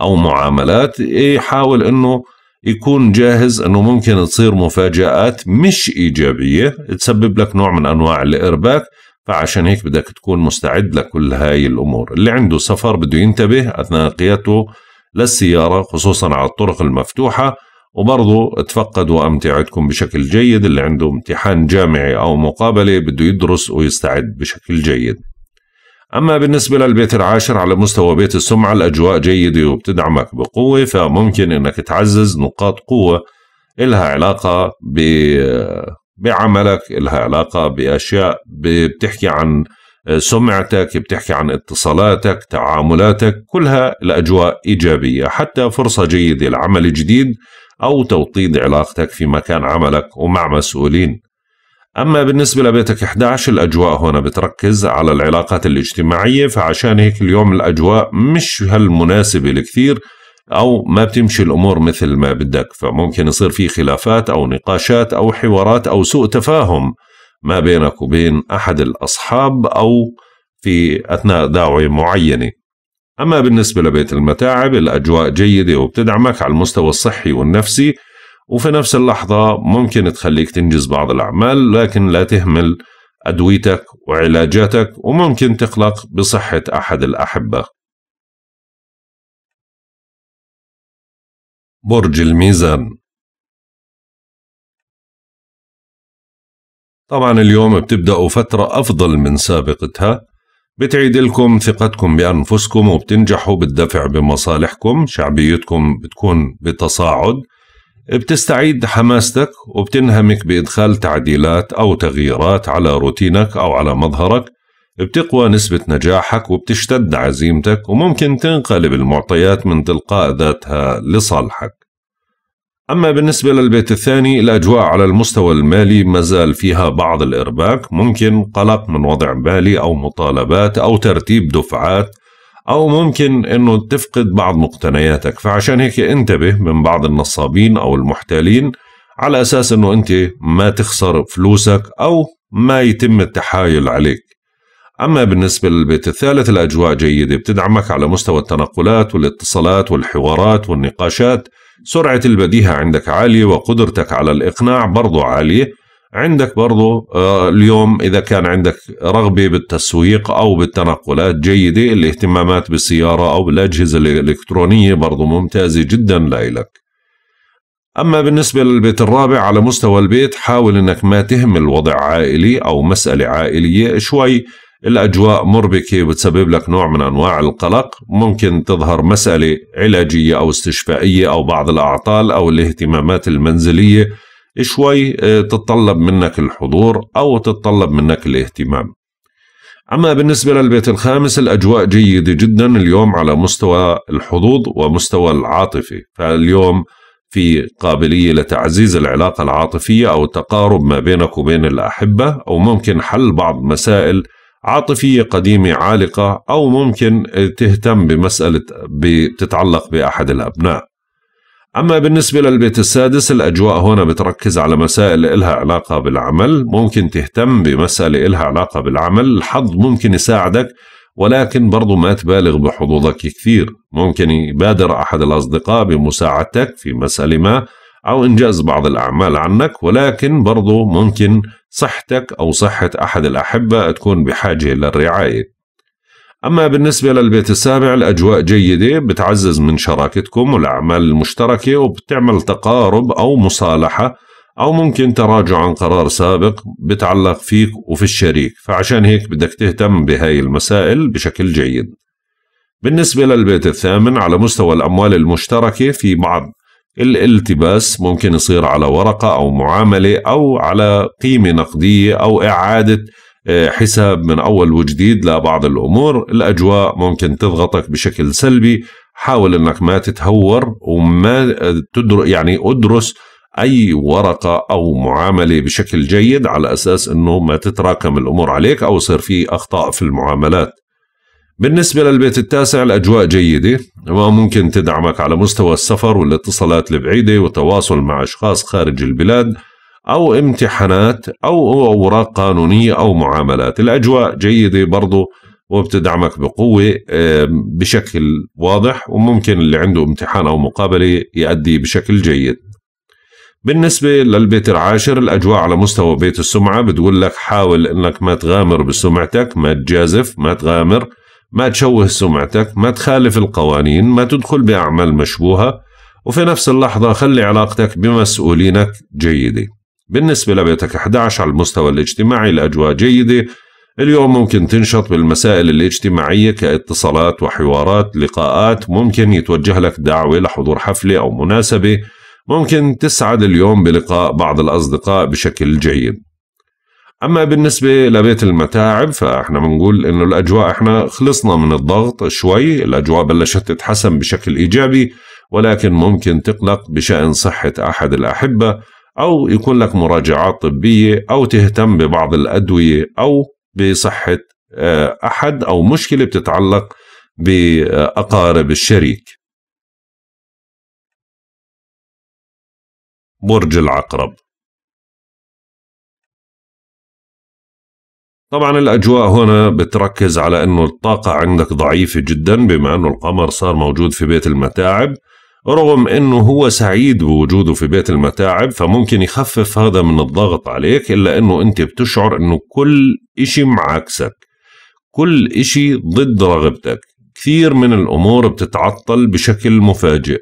أو معاملات يحاول أنه يكون جاهز أنه ممكن تصير مفاجآت مش إيجابية تسبب لك نوع من أنواع الإرباك فعشان هيك بدك تكون مستعد لكل هاي الأمور اللي عنده سفر بده ينتبه أثناء قيادته للسيارة خصوصا على الطرق المفتوحة وبرضه تفقدوا أمتعتكم بشكل جيد اللي عنده امتحان جامعي أو مقابلة بده يدرس ويستعد بشكل جيد أما بالنسبة للبيت العاشر على مستوى بيت السمعة الأجواء جيدة وبتدعمك بقوة فممكن أنك تعزز نقاط قوة إلها علاقة ب... بعملك إلها علاقة بأشياء بتحكي عن سمعتك بتحكي عن اتصالاتك تعاملاتك كلها الأجواء إيجابية حتى فرصة جيدة لعمل جديد أو توطيد علاقتك في مكان عملك ومع مسؤولين أما بالنسبة لبيتك 11 الأجواء هنا بتركز على العلاقات الاجتماعية فعشان هيك اليوم الأجواء مش هالمناسبة الكثير أو ما بتمشي الأمور مثل ما بدك فممكن يصير في خلافات أو نقاشات أو حوارات أو سوء تفاهم ما بينك وبين أحد الأصحاب أو في أثناء دعوة معينة أما بالنسبة لبيت المتاعب الأجواء جيدة وبتدعمك على المستوى الصحي والنفسي وفي نفس اللحظة ممكن تخليك تنجز بعض الأعمال لكن لا تهمل أدويتك وعلاجاتك وممكن تقلق بصحة أحد الأحبة برج الميزان طبعا اليوم بتبدأوا فترة أفضل من سابقتها بتعيد لكم ثقتكم بأنفسكم وبتنجحوا بالدفع بمصالحكم شعبيتكم بتكون بتصاعد بتستعيد حماستك وبتنهمك بإدخال تعديلات أو تغييرات على روتينك أو على مظهرك بتقوى نسبة نجاحك وبتشتد عزيمتك وممكن تنقلب المعطيات من تلقاء ذاتها لصالحك أما بالنسبة للبيت الثاني الأجواء على المستوى المالي مازال فيها بعض الإرباك ممكن قلق من وضع مالي أو مطالبات أو ترتيب دفعات أو ممكن أنه تفقد بعض مقتنياتك فعشان هيك انتبه من بعض النصابين أو المحتالين على أساس أنه أنت ما تخسر فلوسك أو ما يتم التحايل عليك أما بالنسبة للبيت الثالث الأجواء جيدة بتدعمك على مستوى التنقلات والاتصالات والحوارات والنقاشات سرعة البديهة عندك عالية وقدرتك على الإقناع برضه عالية عندك برضه آه، اليوم إذا كان عندك رغبة بالتسويق أو بالتنقلات جيدة الاهتمامات بالسيارة أو بالأجهزة الإلكترونية برضه ممتازة جدا لإلك أما بالنسبة للبيت الرابع على مستوى البيت حاول أنك ما تهمل وضع عائلي أو مسألة عائلية شوي الأجواء مربكة وتسبب لك نوع من أنواع القلق ممكن تظهر مسألة علاجية أو استشفائية أو بعض الأعطال أو الاهتمامات المنزلية شوي آه، تتطلب منك الحضور أو تتطلب منك الاهتمام أما بالنسبة للبيت الخامس الأجواء جيدة جدا اليوم على مستوى الحظوظ ومستوى العاطفة فاليوم في قابلية لتعزيز العلاقة العاطفية أو التقارب ما بينك وبين الأحبة أو ممكن حل بعض مسائل عاطفية قديمة عالقة أو ممكن تهتم بمسألة بتتعلق بأحد الأبناء أما بالنسبة للبيت السادس الأجواء هنا بتركز على مسائل إلها علاقة بالعمل ممكن تهتم بمسألة إلها علاقة بالعمل الحظ ممكن يساعدك ولكن برضو ما تبالغ بحظوظك كثير ممكن يبادر أحد الأصدقاء بمساعدتك في مسألة ما أو إنجاز بعض الأعمال عنك ولكن برضو ممكن صحتك أو صحة أحد الأحبة تكون بحاجة للرعاية أما بالنسبة للبيت السابع الأجواء جيدة بتعزز من شراكتكم والأعمال المشتركة وبتعمل تقارب أو مصالحة أو ممكن تراجع عن قرار سابق بتعلق فيك وفي الشريك فعشان هيك بدك تهتم بهاي المسائل بشكل جيد بالنسبة للبيت الثامن على مستوى الأموال المشتركة في بعض الالتباس ممكن يصير على ورقة أو معاملة أو على قيمة نقدية أو إعادة آه، حساب من أول وجديد لبعض الأمور الأجواء ممكن تضغطك بشكل سلبي حاول أنك ما تتهور وما آه، تدر يعني أدرس أي ورقة أو معاملة بشكل جيد على أساس أنه ما تتراكم الأمور عليك أو يصير في أخطاء في المعاملات بالنسبة للبيت التاسع الأجواء جيدة وممكن تدعمك على مستوى السفر والاتصالات البعيدة وتواصل مع أشخاص خارج البلاد أو امتحانات أو أوراق قانونية أو معاملات الأجواء جيدة برضو وبتدعمك بقوة بشكل واضح وممكن اللي عنده امتحان أو مقابلة يأدي بشكل جيد بالنسبة للبيت العاشر الأجواء على مستوى بيت السمعة بتقول لك حاول أنك ما تغامر بسمعتك ما تجازف ما تغامر ما تشوه سمعتك ما تخالف القوانين ما تدخل بأعمال مشبوهة وفي نفس اللحظة خلي علاقتك بمسؤولينك جيدة بالنسبة لبيتك 11 على المستوى الاجتماعي الأجواء جيدة اليوم ممكن تنشط بالمسائل الاجتماعية كاتصالات وحوارات لقاءات ممكن يتوجه لك دعوة لحضور حفلة أو مناسبة ممكن تسعد اليوم بلقاء بعض الأصدقاء بشكل جيد اما بالنسبه لبيت المتاعب فاحنا بنقول انه الاجواء احنا خلصنا من الضغط شوي الاجواء بلشت تتحسن بشكل ايجابي ولكن ممكن تقلق بشان صحه احد الاحبه او يكون لك مراجعات طبيه او تهتم ببعض الادويه او بصحه آه، احد او مشكله بتتعلق باقارب الشريك برج العقرب طبعا الأجواء هنا بتركز على أنه الطاقة عندك ضعيفة جدا بما أنه القمر صار موجود في بيت المتاعب رغم أنه هو سعيد بوجوده في بيت المتاعب فممكن يخفف هذا من الضغط عليك إلا أنه أنت بتشعر أنه كل إشي معاكسك كل إشي ضد رغبتك كثير من الأمور بتتعطل بشكل مفاجئ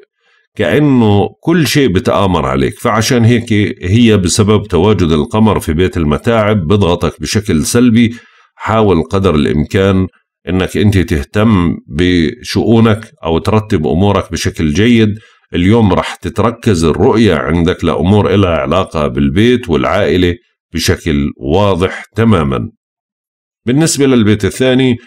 كأنه كل شيء بتآمر عليك فعشان هيك هي بسبب تواجد القمر في بيت المتاعب بضغطك بشكل سلبي حاول قدر الإمكان انك انت تهتم بشؤونك او ترتب امورك بشكل جيد اليوم رح تتركز الرؤية عندك لأمور إلها علاقة بالبيت والعائلة بشكل واضح تماما بالنسبة للبيت الثاني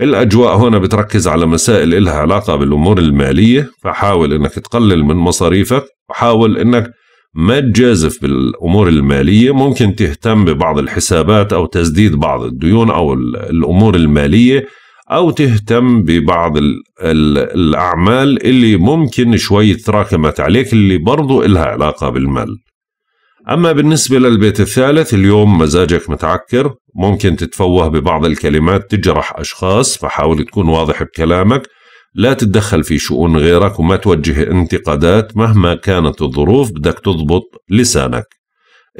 الأجواء هنا بتركز على مسائل إلها علاقة بالأمور المالية فحاول إنك تقلل من مصاريفك وحاول إنك ما تجازف بالأمور المالية ممكن تهتم ببعض الحسابات أو تسديد بعض الديون أو الأمور المالية أو تهتم ببعض الأعمال اللي ممكن شوي تراكمت عليك اللي برضو إلها علاقة بالمال أما بالنسبة للبيت الثالث اليوم مزاجك متعكر ممكن تتفوه ببعض الكلمات تجرح أشخاص فحاول تكون واضح بكلامك لا تتدخل في شؤون غيرك وما توجه انتقادات مهما كانت الظروف بدك تضبط لسانك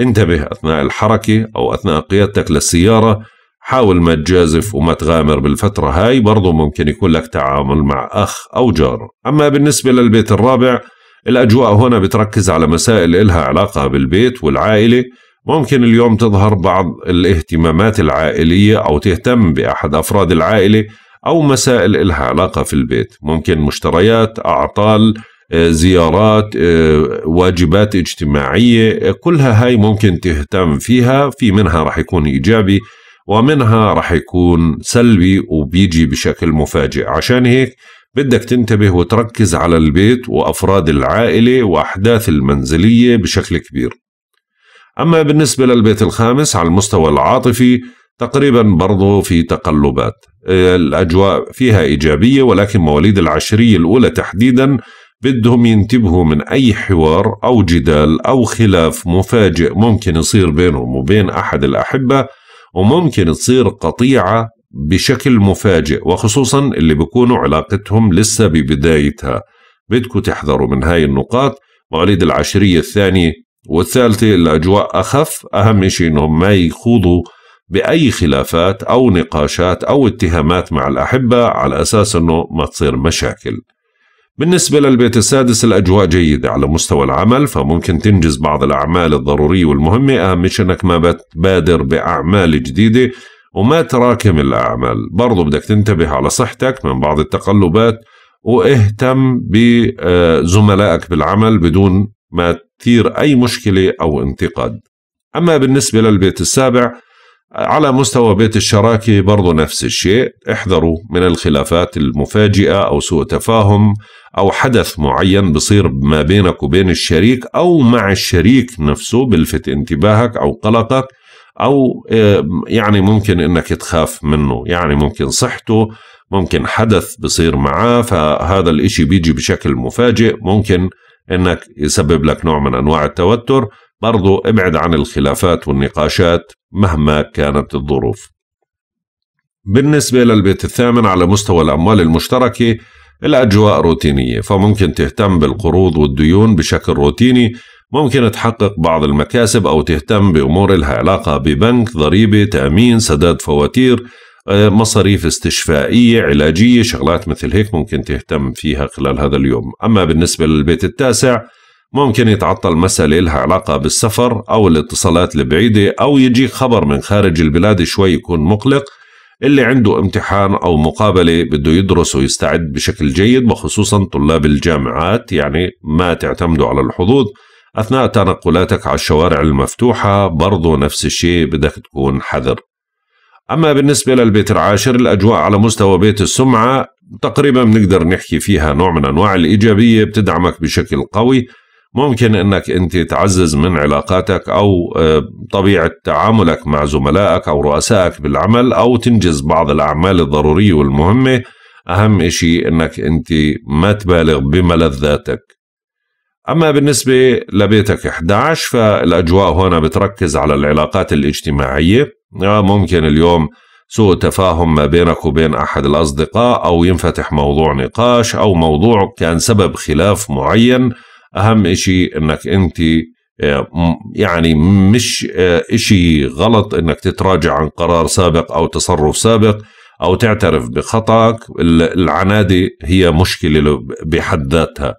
انتبه أثناء الحركة أو أثناء قيادتك للسيارة حاول ما تجازف وما تغامر بالفترة هاي برضو ممكن يكون لك تعامل مع أخ أو جار أما بالنسبة للبيت الرابع الأجواء هنا بتركز على مسائل إلها علاقة بالبيت والعائلة ممكن اليوم تظهر بعض الاهتمامات العائلية أو تهتم بأحد أفراد العائلة أو مسائل إلها علاقة في البيت ممكن مشتريات أعطال آه، زيارات آه، واجبات اجتماعية آه، كلها هاي ممكن تهتم فيها في منها رح يكون إيجابي ومنها رح يكون سلبي وبيجي بشكل مفاجئ عشان هيك بدك تنتبه وتركز على البيت وأفراد العائلة وأحداث المنزلية بشكل كبير أما بالنسبة للبيت الخامس على المستوى العاطفي تقريبا برضه في تقلبات الأجواء فيها إيجابية ولكن مواليد العشرية الأولى تحديدا بدهم ينتبهوا من أي حوار أو جدال أو خلاف مفاجئ ممكن يصير بينهم وبين أحد الأحبة وممكن تصير قطيعة بشكل مفاجئ وخصوصا اللي بيكونوا علاقتهم لسه ببدايتها بدكم تحذروا من هاي النقاط مواليد العشرية الثانية والثالثة الأجواء أخف أهم شيء أنهم ما يخوضوا بأي خلافات أو نقاشات أو اتهامات مع الأحبة على أساس أنه ما تصير مشاكل بالنسبة للبيت السادس الأجواء جيدة على مستوى العمل فممكن تنجز بعض الأعمال الضرورية والمهمة أهم شيء أنك ما بتبادر بأعمال جديدة وما تراكم الأعمال برضو بدك تنتبه على صحتك من بعض التقلبات واهتم بزملائك بالعمل بدون ما تثير أي مشكلة أو انتقاد أما بالنسبة للبيت السابع على مستوى بيت الشراكة برضو نفس الشيء احذروا من الخلافات المفاجئة أو سوء تفاهم أو حدث معين بصير ما بينك وبين الشريك أو مع الشريك نفسه بلفت انتباهك أو قلقك او آه، يعني ممكن انك تخاف منه يعني ممكن صحته ممكن حدث بصير معاه فهذا الاشي بيجي بشكل مفاجئ ممكن انك يسبب لك نوع من انواع التوتر برضو ابعد عن الخلافات والنقاشات مهما كانت الظروف بالنسبة للبيت الثامن على مستوى الأموال المشتركة الأجواء روتينية فممكن تهتم بالقروض والديون بشكل روتيني ممكن تحقق بعض المكاسب أو تهتم بأمور لها علاقة ببنك ضريبة تأمين سداد فواتير آه، مصاريف استشفائية علاجية شغلات مثل هيك ممكن تهتم فيها خلال هذا اليوم أما بالنسبة للبيت التاسع ممكن يتعطل مسألة لها علاقة بالسفر أو الاتصالات البعيدة أو يجيك خبر من خارج البلاد شوي يكون مقلق اللي عنده امتحان أو مقابلة بده يدرس ويستعد بشكل جيد وخصوصا طلاب الجامعات يعني ما تعتمدوا على الحظوظ أثناء تنقلاتك على الشوارع المفتوحة برضو نفس الشيء بدك تكون حذر أما بالنسبة للبيت العاشر الأجواء على مستوى بيت السمعة تقريبا بنقدر نحكي فيها نوع من أنواع الإيجابية بتدعمك بشكل قوي ممكن أنك أنت تعزز من علاقاتك أو آه، طبيعة تعاملك مع زملائك أو رؤسائك بالعمل أو تنجز بعض الأعمال الضرورية والمهمة أهم إشي أنك أنت ما تبالغ بملذاتك أما بالنسبة لبيتك 11 فالأجواء هنا بتركز على العلاقات الاجتماعية آه، ممكن اليوم سوء تفاهم ما بينك وبين أحد الأصدقاء أو ينفتح موضوع نقاش أو موضوع كان سبب خلاف معين أهم إشي أنك أنت آه، يعني مش آه، إشي غلط أنك تتراجع عن قرار سابق أو تصرف سابق أو تعترف بخطأك العنادة هي مشكلة بحد ذاتها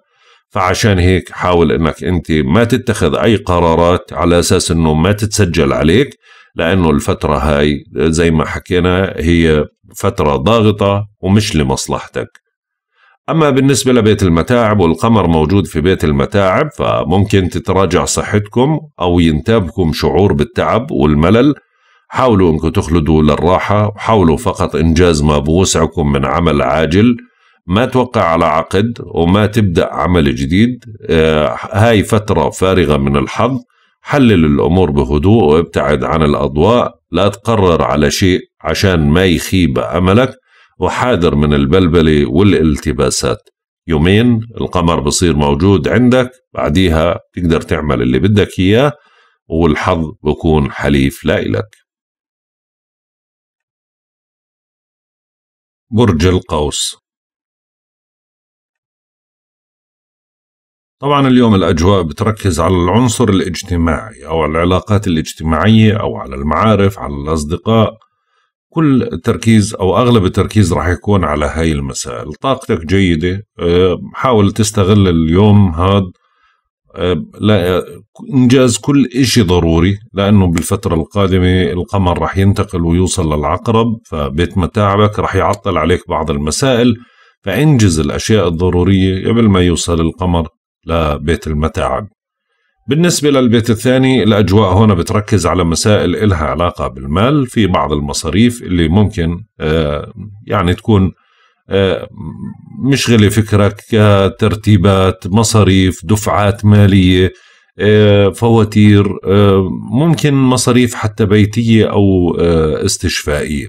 فعشان هيك حاول انك انت ما تتخذ اي قرارات على اساس انه ما تتسجل عليك لانه الفتره هاي زي ما حكينا هي فتره ضاغطه ومش لمصلحتك اما بالنسبه لبيت المتاعب والقمر موجود في بيت المتاعب فممكن تتراجع صحتكم او ينتابكم شعور بالتعب والملل حاولوا انكم تخلدوا للراحه وحاولوا فقط انجاز ما بوسعكم من عمل عاجل ما توقع على عقد وما تبدا عمل جديد آه، هاي فتره فارغه من الحظ حلل الامور بهدوء وابتعد عن الاضواء لا تقرر على شيء عشان ما يخيب املك وحاذر من البلبله والالتباسات يومين القمر بصير موجود عندك بعديها تقدر تعمل اللي بدك اياه والحظ بكون حليف لإلك برج القوس طبعا اليوم الأجواء بتركز على العنصر الاجتماعي أو العلاقات الاجتماعية أو على المعارف على الأصدقاء كل التركيز أو أغلب التركيز راح يكون على هاي المسائل طاقتك جيدة آه، حاول تستغل اليوم هذا آه، لا إنجاز كل إشي ضروري لأنه بالفترة القادمة القمر رح ينتقل ويوصل للعقرب فبيت متاعبك رح يعطل عليك بعض المسائل فانجز الأشياء الضرورية قبل ما يوصل القمر لبيت المتاعب بالنسبة للبيت الثاني الأجواء هنا بتركز على مسائل إلها علاقة بالمال في بعض المصاريف اللي ممكن آه، يعني تكون آه، مشغلة فكرك كترتيبات مصاريف دفعات مالية آه، فواتير ممكن مصاريف حتى بيتية أو استشفائية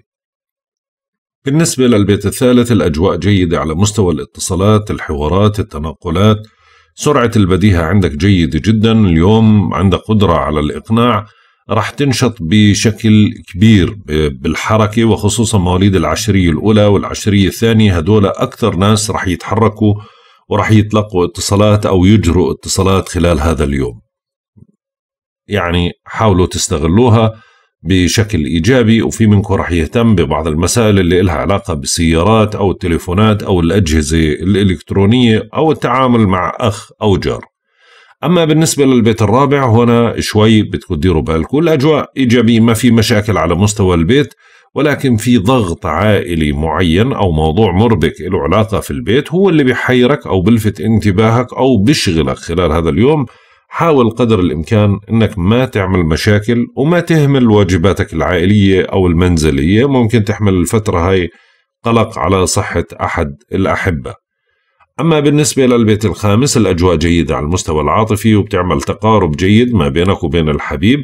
بالنسبة للبيت الثالث الأجواء جيدة على مستوى الاتصالات الحوارات التنقلات سرعة البديهة عندك جيدة جدا اليوم عندك قدرة على الإقناع راح تنشط بشكل كبير بالحركة وخصوصا مواليد العشرية الأولى والعشرية الثانية هدول أكثر ناس راح يتحركوا وراح يتلقوا اتصالات أو يجروا اتصالات خلال هذا اليوم يعني حاولوا تستغلوها بشكل ايجابي وفي منكم رح يهتم ببعض المسائل اللي لها علاقه بالسيارات او التليفونات او الاجهزه الالكترونيه او التعامل مع اخ او جار. اما بالنسبه للبيت الرابع هنا شوي بدكم تديروا بالكم، الاجواء ايجابيه ما في مشاكل على مستوى البيت ولكن في ضغط عائلي معين او موضوع مربك له علاقه في البيت هو اللي بيحيرك او بلفت انتباهك او بيشغلك خلال هذا اليوم حاول قدر الإمكان أنك ما تعمل مشاكل وما تهمل واجباتك العائلية أو المنزلية ممكن تحمل الفترة هاي قلق على صحة أحد الأحبة أما بالنسبة للبيت الخامس الأجواء جيدة على المستوى العاطفي وبتعمل تقارب جيد ما بينك وبين الحبيب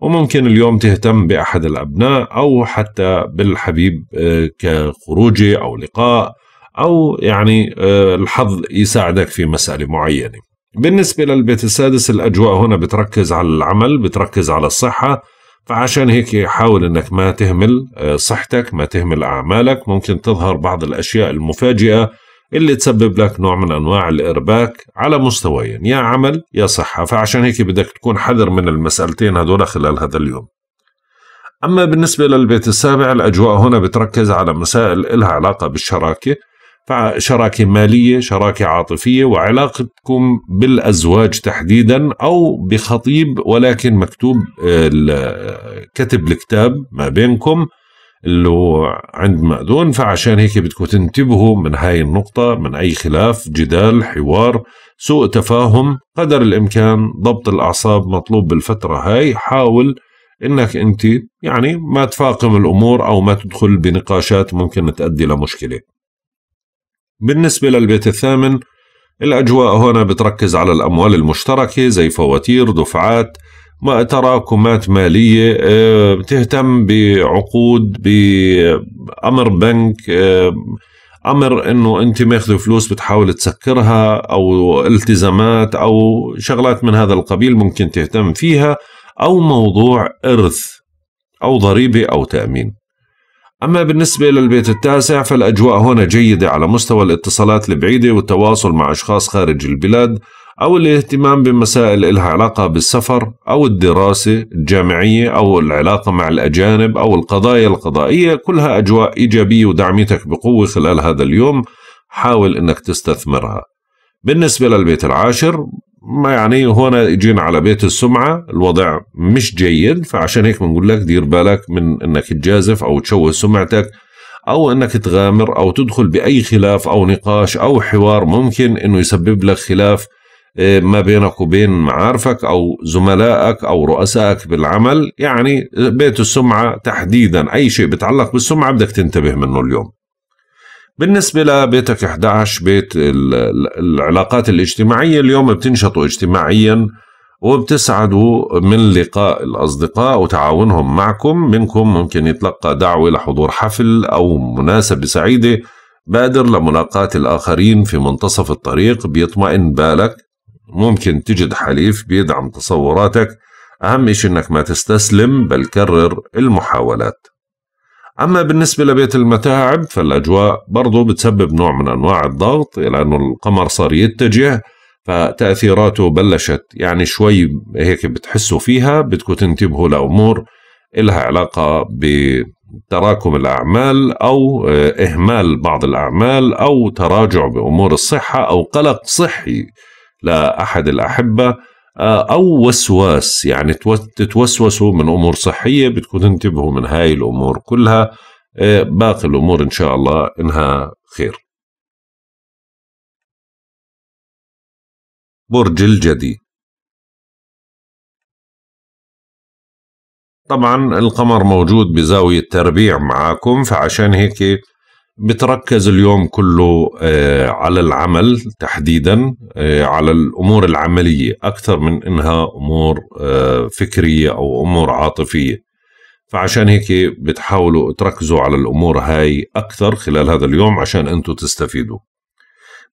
وممكن اليوم تهتم بأحد الأبناء أو حتى بالحبيب آه، كخروجه أو لقاء أو يعني آه، الحظ يساعدك في مسألة معينة بالنسبة للبيت السادس الأجواء هنا بتركز على العمل بتركز على الصحة فعشان هيك حاول انك ما تهمل آه، صحتك ما تهمل اعمالك ممكن تظهر بعض الاشياء المفاجئه اللي تسبب لك نوع من انواع الارباك على مستويين يا عمل يا صحه فعشان هيك بدك تكون حذر من المسالتين هذول خلال هذا اليوم اما بالنسبه للبيت السابع الاجواء هنا بتركز على مسائل إلها علاقه بالشراكه فشراكة مالية شراكة عاطفية وعلاقتكم بالأزواج تحديدا أو بخطيب ولكن مكتوب آه، كتب الكتاب ما بينكم اللي هو عند مأذون فعشان هيك بدكم تنتبهوا من هاي النقطة من أي خلاف جدال حوار سوء تفاهم قدر الإمكان ضبط الأعصاب مطلوب بالفترة هاي حاول انك انت يعني ما تفاقم الامور او ما تدخل بنقاشات ممكن تؤدي لمشكله بالنسبة للبيت الثامن الأجواء هنا بتركز على الأموال المشتركة زي فواتير دفعات ما تراكمات مالية آه، بتهتم بعقود بأمر بنك آه، أمر أنه أنت ماخذ فلوس بتحاول تسكرها أو التزامات أو شغلات من هذا القبيل ممكن تهتم فيها أو موضوع إرث أو ضريبة أو تأمين أما بالنسبة للبيت التاسع فالأجواء هنا جيدة على مستوى الاتصالات البعيدة والتواصل مع أشخاص خارج البلاد أو الاهتمام بمسائل إلها علاقة بالسفر أو الدراسة الجامعية أو العلاقة مع الأجانب أو القضايا القضائية كلها أجواء إيجابية ودعمتك بقوة خلال هذا اليوم حاول أنك تستثمرها بالنسبة للبيت العاشر ما يعني هنا جينا على بيت السمعة الوضع مش جيد فعشان هيك بنقول لك دير بالك من انك تجازف او تشوه سمعتك او انك تغامر او تدخل باي خلاف او نقاش او حوار ممكن انه يسبب لك خلاف إيه، ما بينك وبين معارفك او زملائك او رؤسائك بالعمل يعني بيت السمعه تحديدا اي شيء بتعلق بالسمعه بدك تنتبه منه اليوم بالنسبة لبيتك 11 بيت العلاقات الاجتماعية اليوم بتنشطوا اجتماعيا وبتسعدوا من لقاء الأصدقاء وتعاونهم معكم منكم ممكن يتلقى دعوة لحضور حفل أو مناسبة سعيدة بادر لملاقاة الآخرين في منتصف الطريق بيطمئن بالك ممكن تجد حليف بيدعم تصوراتك أهم إشي إنك ما تستسلم بل كرر المحاولات أما بالنسبة لبيت المتاعب فالأجواء برضو بتسبب نوع من أنواع الضغط لأنه القمر صار يتجه فتأثيراته بلشت يعني شوي هيك بتحسوا فيها بدكم تنتبهوا لأمور إلها علاقة بتراكم الأعمال أو آه، إهمال بعض الأعمال أو تراجع بأمور الصحة أو قلق صحي لأحد الأحبة آه، او وسواس يعني تتوسوسوا من امور صحيه بدكم تنتبهوا من هاي الامور كلها آه، باقي الامور ان شاء الله انها خير برج الجدي طبعا القمر موجود بزاوية تربيع معاكم فعشان هيك بتركز اليوم كله آه، على العمل تحديدا آه، على الامور العمليه اكثر من انها امور آه، فكريه او امور عاطفيه فعشان هيك بتحاولوا تركزوا على الامور هاي اكثر خلال هذا اليوم عشان انتم تستفيدوا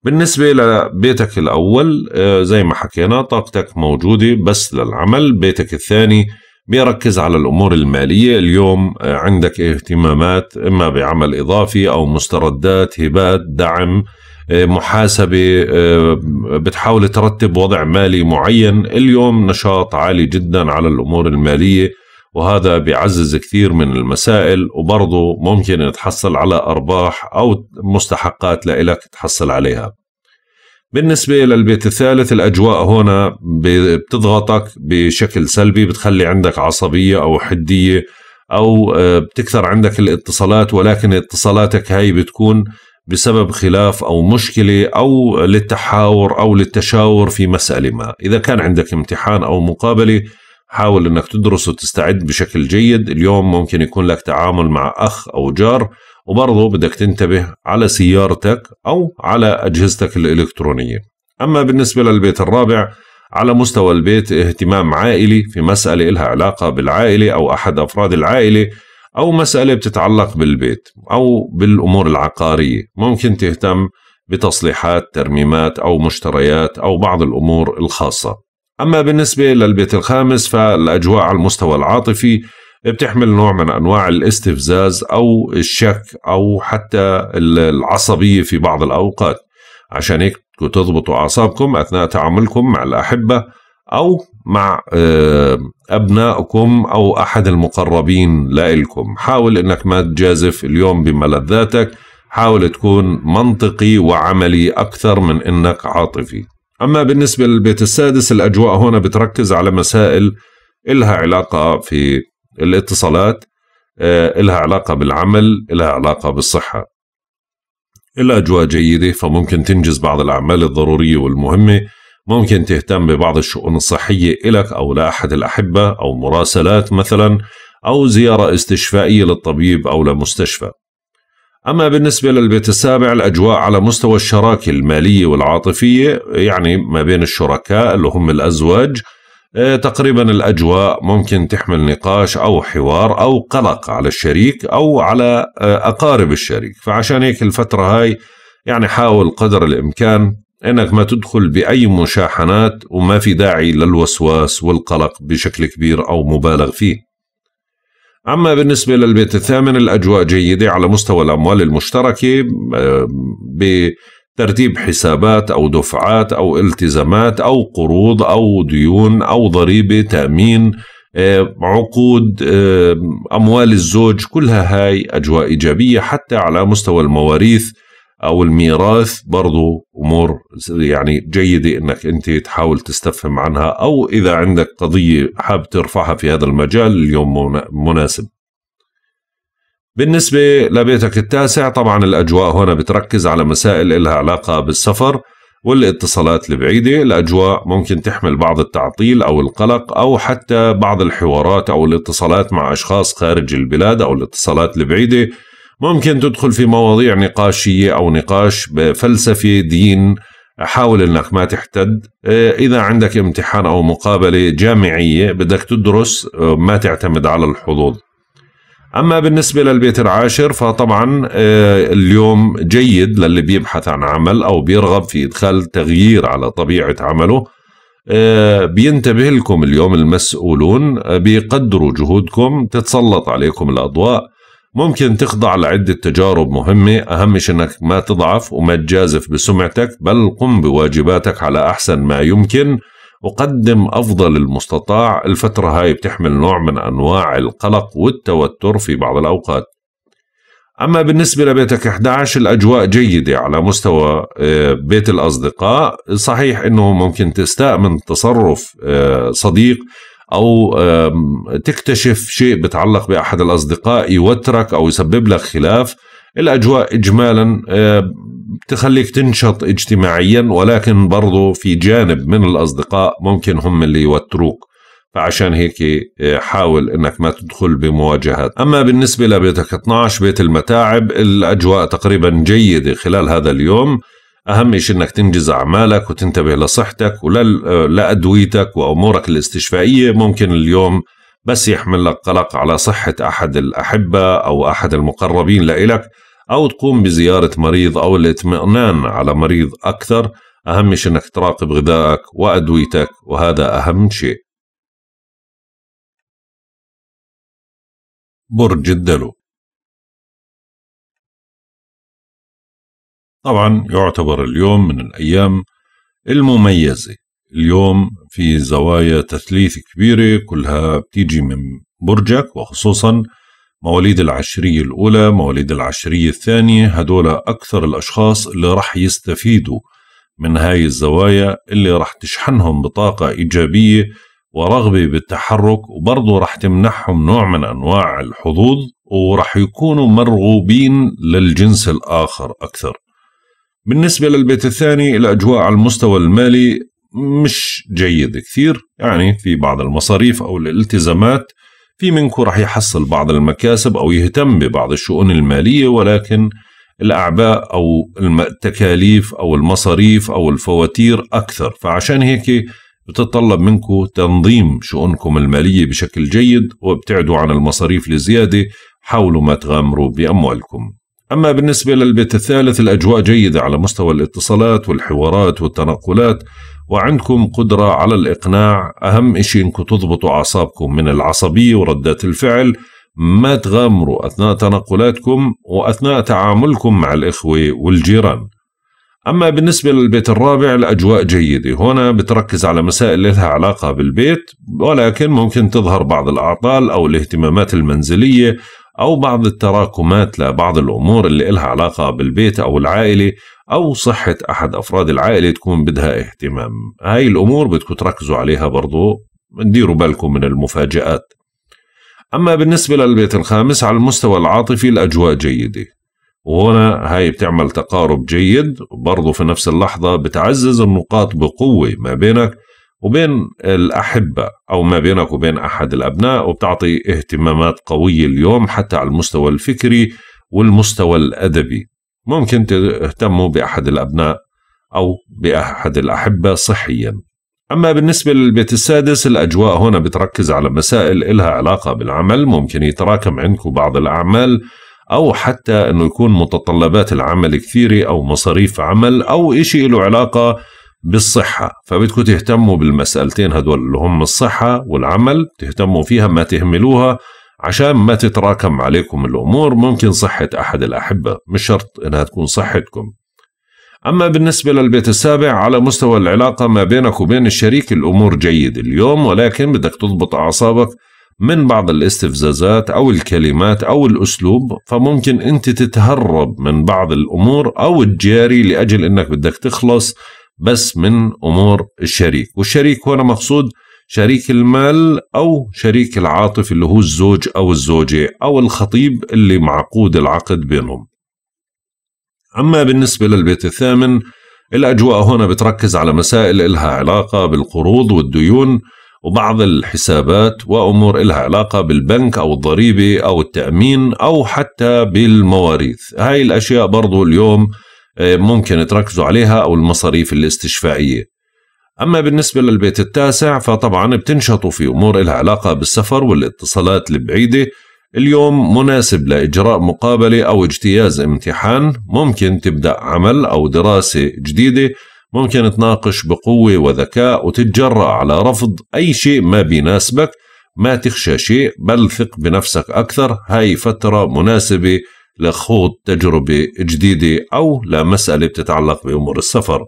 بالنسبة لبيتك الأول زي ما حكينا طاقتك موجودة بس للعمل بيتك الثاني بيركز على الأمور المالية اليوم آه، عندك اهتمامات إما بعمل إضافي أو مستردات هبات دعم آه، محاسبة آه، بتحاول ترتب وضع مالي معين اليوم نشاط عالي جدا على الأمور المالية وهذا بيعزز كثير من المسائل وبرضه ممكن تحصل على أرباح أو مستحقات لإلك تحصل عليها بالنسبة للبيت الثالث الأجواء هنا بتضغطك بشكل سلبي بتخلي عندك عصبية أو حدية أو آه، بتكثر عندك الاتصالات ولكن اتصالاتك هاي بتكون بسبب خلاف أو مشكلة أو للتحاور أو للتشاور في مسألة ما إذا كان عندك امتحان أو مقابلة حاول أنك تدرس وتستعد بشكل جيد اليوم ممكن يكون لك تعامل مع أخ أو جار وبرضه بدك تنتبه على سيارتك أو على أجهزتك الإلكترونية أما بالنسبة للبيت الرابع على مستوى البيت اهتمام عائلي في مسألة إلها علاقة بالعائلة أو أحد أفراد العائلة أو مسألة بتتعلق بالبيت أو بالأمور العقارية ممكن تهتم بتصليحات ترميمات أو مشتريات أو بعض الأمور الخاصة أما بالنسبة للبيت الخامس فالأجواء على المستوى العاطفي بتحمل نوع من انواع الاستفزاز او الشك او حتى العصبيه في بعض الاوقات عشان هيك تضبطوا اعصابكم اثناء تعاملكم مع الاحبه او مع آه، ابنائكم او احد المقربين لإلكم حاول انك ما تجازف اليوم بملذاتك حاول تكون منطقي وعملي اكثر من انك عاطفي اما بالنسبه للبيت السادس الاجواء هنا بتركز على مسائل إلها علاقة في الاتصالات آه، إلها علاقة بالعمل إلها علاقة بالصحة الأجواء جيدة فممكن تنجز بعض الأعمال الضرورية والمهمة ممكن تهتم ببعض الشؤون الصحية إلك أو لأحد الأحبة أو مراسلات مثلا أو زيارة استشفائية للطبيب أو لمستشفى أما بالنسبة للبيت السابع الأجواء على مستوى الشراكة المالية والعاطفية يعني ما بين الشركاء اللي هم الأزواج إيه، تقريبا الاجواء ممكن تحمل نقاش او حوار او قلق على الشريك او على آه، اقارب الشريك فعشان هيك الفتره هاي يعني حاول قدر الامكان انك ما تدخل باي مشاحنات وما في داعي للوسواس والقلق بشكل كبير او مبالغ فيه. اما بالنسبه للبيت الثامن الاجواء جيده على مستوى الاموال المشتركه آه، ترتيب حسابات أو دفعات أو التزامات أو قروض أو ديون أو ضريبة تأمين آه، عقود آه، أموال الزوج كلها هاي أجواء إيجابية حتى على مستوى المواريث أو الميراث برضو أمور يعني جيدة أنك أنت تحاول تستفهم عنها أو إذا عندك قضية حاب ترفعها في هذا المجال اليوم مناسب بالنسبة لبيتك التاسع طبعا الأجواء هنا بتركز على مسائل إلها علاقة بالسفر والاتصالات البعيدة الأجواء ممكن تحمل بعض التعطيل أو القلق أو حتى بعض الحوارات أو الاتصالات مع أشخاص خارج البلاد أو الاتصالات البعيدة ممكن تدخل في مواضيع نقاشية أو نقاش بفلسفي دين حاول انك ما تحتد إيه، اذا عندك امتحان او مقابله جامعيه بدك تدرس إيه، ما تعتمد على الحظوظ أما بالنسبة للبيت العاشر فطبعا آه، اليوم جيد للي بيبحث عن عمل أو بيرغب في إدخال تغيير على طبيعة عمله آه، بينتبه لكم اليوم المسؤولون آه، بيقدروا جهودكم تتسلط عليكم الأضواء ممكن تخضع لعدة تجارب مهمة أهم شيء أنك ما تضعف وما تجازف بسمعتك بل قم بواجباتك على أحسن ما يمكن أقدم أفضل المستطاع الفترة هاي بتحمل نوع من أنواع القلق والتوتر في بعض الأوقات أما بالنسبة لبيتك 11 الأجواء جيدة على مستوى آه، بيت الأصدقاء صحيح أنه ممكن تستاء من تصرف آه، صديق أو تكتشف شيء بتعلق بأحد الأصدقاء يوترك أو يسبب لك خلاف الاجواء اجمالا آه، تخليك تنشط اجتماعيا ولكن برضو في جانب من الاصدقاء ممكن هم اللي يوتروك فعشان هيك آه، حاول انك ما تدخل بمواجهات اما بالنسبه لبيتك 12 بيت المتاعب الاجواء تقريبا جيده خلال هذا اليوم اهم شيء انك تنجز اعمالك وتنتبه لصحتك ولادويتك آه، وامورك الاستشفائيه ممكن اليوم بس يحمل لك قلق على صحة أحد الأحبة أو أحد المقربين لإلك أو تقوم بزيارة مريض أو الاطمئنان على مريض أكثر أهم شيء أنك تراقب غذائك وأدويتك وهذا أهم شيء برج الدلو طبعا يعتبر اليوم من الأيام المميزة اليوم في زوايا تثليث كبيرة كلها بتيجي من برجك وخصوصا مواليد العشرية الأولى مواليد العشرية الثانية هدول أكثر الأشخاص اللي رح يستفيدوا من هاي الزوايا اللي رح تشحنهم بطاقة إيجابية ورغبة بالتحرك وبرضه رح تمنحهم نوع من أنواع الحظوظ ورح يكونوا مرغوبين للجنس الآخر أكثر بالنسبة للبيت الثاني الأجواء على المستوى المالي مش جيد كثير يعني في بعض المصاريف أو الالتزامات في منكم رح يحصل بعض المكاسب أو يهتم ببعض الشؤون المالية ولكن الأعباء أو التكاليف أو المصاريف أو الفواتير أكثر فعشان هيك بتتطلب منكم تنظيم شؤونكم المالية بشكل جيد وابتعدوا عن المصاريف الزيادة حاولوا ما تغامروا بأموالكم أما بالنسبة للبيت الثالث الأجواء جيدة على مستوى الاتصالات والحوارات والتنقلات وعندكم قدرة على الإقناع أهم إشي إنكم تضبطوا أعصابكم من العصبية وردات الفعل ما تغامروا أثناء تنقلاتكم وأثناء تعاملكم مع الإخوة والجيران أما بالنسبة للبيت الرابع الأجواء جيدة هنا بتركز على مسائل لها علاقة بالبيت ولكن ممكن تظهر بعض الأعطال أو الاهتمامات المنزلية أو بعض التراكمات لبعض الأمور اللي إلها علاقة بالبيت أو العائلة أو صحة أحد أفراد العائلة تكون بدها اهتمام هاي الأمور بدكم تركزوا عليها برضو ديروا بالكم من المفاجآت أما بالنسبة للبيت الخامس على المستوى العاطفي الأجواء جيدة وهنا هاي بتعمل تقارب جيد وبرضه في نفس اللحظة بتعزز النقاط بقوة ما بينك وبين الأحبة أو ما بينك وبين أحد الأبناء وبتعطي اهتمامات قوية اليوم حتى على المستوى الفكري والمستوى الأدبي ممكن تهتموا بأحد الأبناء أو بأحد الأحبة صحيا أما بالنسبة للبيت السادس الأجواء هنا بتركز على مسائل إلها علاقة بالعمل ممكن يتراكم عندكم بعض الأعمال أو حتى أنه يكون متطلبات العمل كثيرة أو مصاريف عمل أو إشي له علاقة بالصحة فبدكم تهتموا بالمسألتين هدول اللي هم الصحة والعمل تهتموا فيها ما تهملوها عشان ما تتراكم عليكم الأمور ممكن صحة أحد الأحبة مش شرط إنها تكون صحتكم أما بالنسبة للبيت السابع على مستوى العلاقة ما بينك وبين الشريك الأمور جيد اليوم ولكن بدك تضبط أعصابك من بعض الاستفزازات أو الكلمات أو الأسلوب فممكن أنت تتهرب من بعض الأمور أو تجاري لأجل أنك بدك تخلص بس من أمور الشريك والشريك هنا مقصود شريك المال أو شريك العاطف اللي هو الزوج أو الزوجة أو الخطيب اللي معقود العقد بينهم أما بالنسبة للبيت الثامن الأجواء هنا بتركز على مسائل إلها علاقة بالقروض والديون وبعض الحسابات وأمور إلها علاقة بالبنك أو الضريبة أو التأمين أو حتى بالمواريث هاي الأشياء برضو اليوم آه، ممكن تركزوا عليها أو المصاريف الاستشفائية أما بالنسبة للبيت التاسع فطبعا بتنشطوا في أمور لها علاقة بالسفر والاتصالات البعيدة اليوم مناسب لإجراء مقابلة أو اجتياز امتحان ممكن تبدأ عمل أو دراسة جديدة ممكن تناقش بقوة وذكاء وتتجرأ على رفض أي شيء ما بيناسبك ما تخشى شيء بل ثق بنفسك أكثر هاي فترة مناسبة لخوض تجربة جديدة أو لمسألة بتتعلق بأمور السفر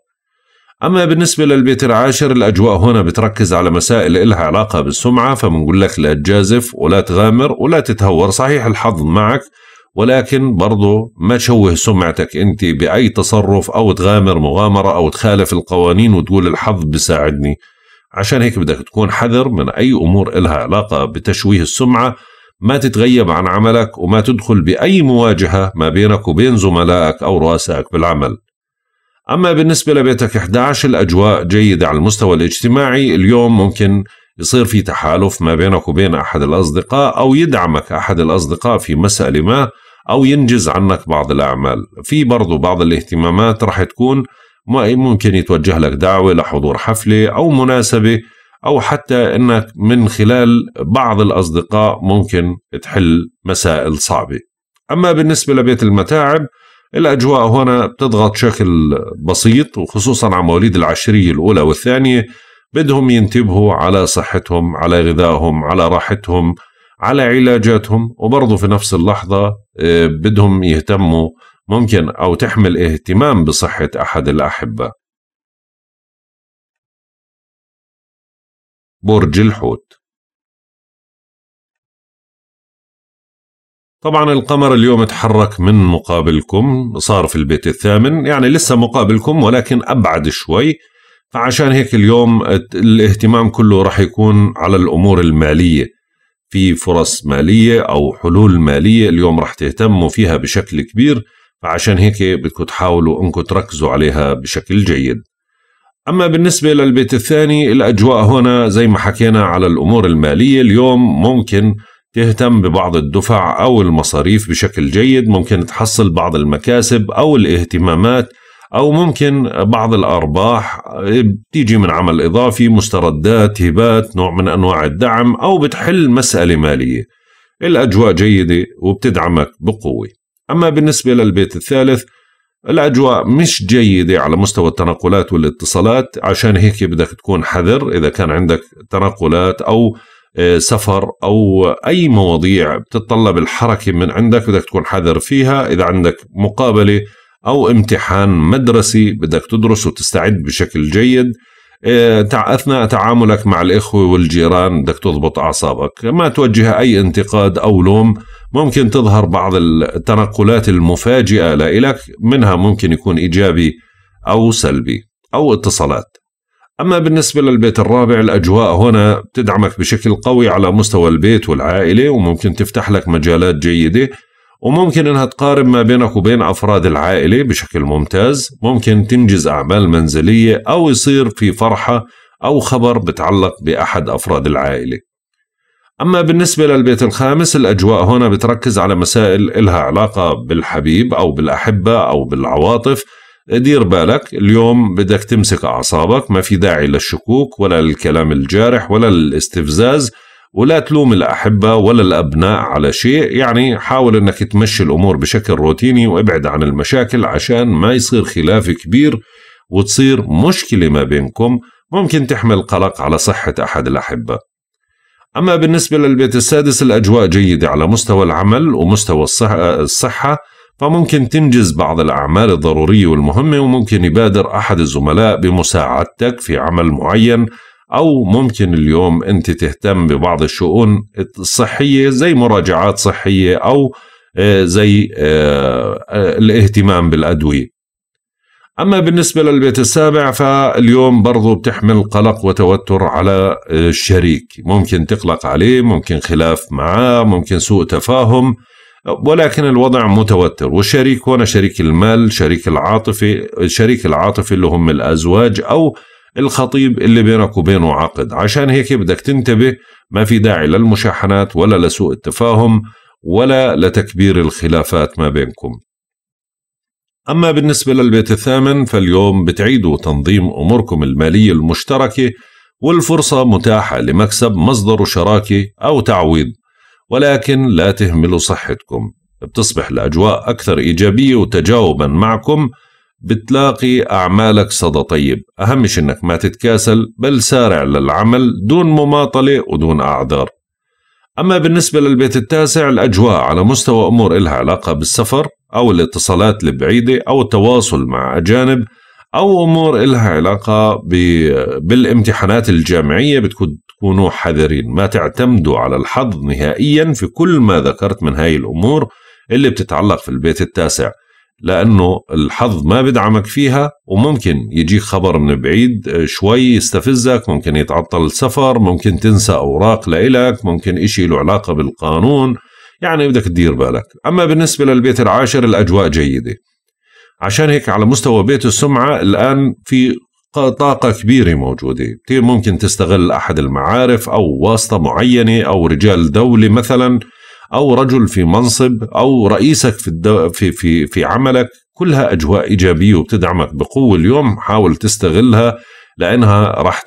أما بالنسبة للبيت العاشر الأجواء هنا بتركز على مسائل إلها علاقة بالسمعة فبنقول لك لا تجازف ولا تغامر ولا تتهور صحيح الحظ معك ولكن برضو ما تشوه سمعتك أنت بأي تصرف أو تغامر مغامرة أو تخالف القوانين وتقول الحظ بساعدني عشان هيك بدك تكون حذر من أي أمور إلها علاقة بتشويه السمعة ما تتغيب عن عملك وما تدخل بأي مواجهة ما بينك وبين زملائك أو رؤسائك بالعمل أما بالنسبة لبيتك 11 الأجواء جيدة على المستوى الاجتماعي اليوم ممكن يصير في تحالف ما بينك وبين أحد الأصدقاء أو يدعمك أحد الأصدقاء في مسألة ما أو ينجز عنك بعض الأعمال في برضو بعض الاهتمامات رح تكون ممكن يتوجه لك دعوة لحضور حفلة أو مناسبة أو حتى أنك من خلال بعض الأصدقاء ممكن تحل مسائل صعبة أما بالنسبة لبيت المتاعب الأجواء هنا بتضغط بشكل بسيط وخصوصا على مواليد العشرية الأولى والثانية بدهم ينتبهوا على صحتهم على غذائهم على راحتهم على علاجاتهم وبرضه في نفس اللحظة آه، بدهم يهتموا ممكن أو تحمل اهتمام بصحة أحد الأحبة برج الحوت طبعا القمر اليوم تحرك من مقابلكم صار في البيت الثامن يعني لسه مقابلكم ولكن أبعد شوي فعشان هيك اليوم الاهتمام كله راح يكون على الأمور المالية في فرص مالية أو حلول مالية اليوم راح تهتموا فيها بشكل كبير فعشان هيك بدكم تحاولوا انكم تركزوا عليها بشكل جيد أما بالنسبة للبيت الثاني الأجواء هنا زي ما حكينا على الأمور المالية اليوم ممكن تهتم ببعض الدفع أو المصاريف بشكل جيد ممكن تحصل بعض المكاسب أو الاهتمامات أو ممكن بعض الأرباح آه، بتيجي من عمل إضافي مستردات هبات نوع من أنواع الدعم أو بتحل مسألة مالية الأجواء جيدة وبتدعمك بقوة أما بالنسبة للبيت الثالث الأجواء مش جيدة على مستوى التنقلات والاتصالات عشان هيك بدك تكون حذر إذا كان عندك تنقلات أو آه، سفر أو أي مواضيع بتتطلب الحركة من عندك بدك تكون حذر فيها إذا عندك مقابلة أو امتحان مدرسي بدك تدرس وتستعد بشكل جيد آه، أثناء تعاملك مع الإخوة والجيران بدك تضبط أعصابك ما توجه أي انتقاد أو لوم ممكن تظهر بعض التنقلات المفاجئة لإلك منها ممكن يكون إيجابي أو سلبي أو اتصالات أما بالنسبة للبيت الرابع الأجواء هنا بتدعمك بشكل قوي على مستوى البيت والعائلة وممكن تفتح لك مجالات جيدة وممكن انها تقارب ما بينك وبين افراد العائله بشكل ممتاز، ممكن تنجز اعمال منزليه او يصير في فرحه او خبر بتعلق باحد افراد العائله. أما بالنسبة للبيت الخامس الأجواء هنا بتركز على مسائل إلها علاقة بالحبيب أو بالأحبة أو بالعواطف دير بالك اليوم بدك تمسك أعصابك ما في داعي للشكوك ولا للكلام الجارح ولا للاستفزاز ولا تلوم الأحبة ولا الأبناء على شيء يعني حاول أنك تمشي الأمور بشكل روتيني وابعد عن المشاكل عشان ما يصير خلاف كبير وتصير مشكلة ما بينكم ممكن تحمل قلق على صحة أحد الأحبة أما بالنسبة للبيت السادس الأجواء جيدة على مستوى العمل ومستوى الصحة, الصحة فممكن تنجز بعض الأعمال الضرورية والمهمة وممكن يبادر أحد الزملاء بمساعدتك في عمل معين أو ممكن اليوم أنت تهتم ببعض الشؤون الصحية زي مراجعات صحية أو آه، زي آه، آه، الاهتمام بالأدوية أما بالنسبة للبيت السابع فاليوم برضو بتحمل قلق وتوتر على الشريك ممكن تقلق عليه ممكن خلاف معاه ممكن سوء تفاهم ولكن الوضع متوتر والشريك هنا شريك المال شريك العاطفي شريك العاطفي اللي هم الأزواج أو الخطيب اللي بينك وبينه عقد عشان هيك بدك تنتبه ما في داعي للمشاحنات ولا لسوء التفاهم ولا لتكبير الخلافات ما بينكم أما بالنسبة للبيت الثامن فاليوم بتعيدوا تنظيم أموركم المالية المشتركة والفرصة متاحة لمكسب مصدر شراكة أو تعويض ولكن لا تهملوا صحتكم بتصبح الأجواء أكثر إيجابية وتجاوبا معكم بتلاقي أعمالك صدى طيب أهم أنك ما تتكاسل بل سارع للعمل دون مماطلة ودون أعذار أما بالنسبة للبيت التاسع الأجواء على مستوى أمور إلها علاقة بالسفر أو الاتصالات البعيدة أو التواصل مع أجانب أو أمور إلها علاقة بالامتحانات الجامعية بتكون تكونوا حذرين ما تعتمدوا على الحظ نهائيا في كل ما ذكرت من هاي الأمور اللي بتتعلق في البيت التاسع لانه الحظ ما بدعمك فيها وممكن يجيك خبر من بعيد آه، شوي يستفزك ممكن يتعطل السفر ممكن تنسى اوراق لإلك ممكن إشي له علاقه بالقانون يعني بدك تدير بالك اما بالنسبه للبيت العاشر الاجواء جيده عشان هيك على مستوى بيت السمعه الان في طاقة كبيرة موجودة كثير ممكن تستغل أحد المعارف أو واسطة معينة أو رجال دولة مثلا او رجل في منصب او رئيسك في الدو... في في في عملك كلها اجواء ايجابيه وبتدعمك بقوه اليوم حاول تستغلها لانها راح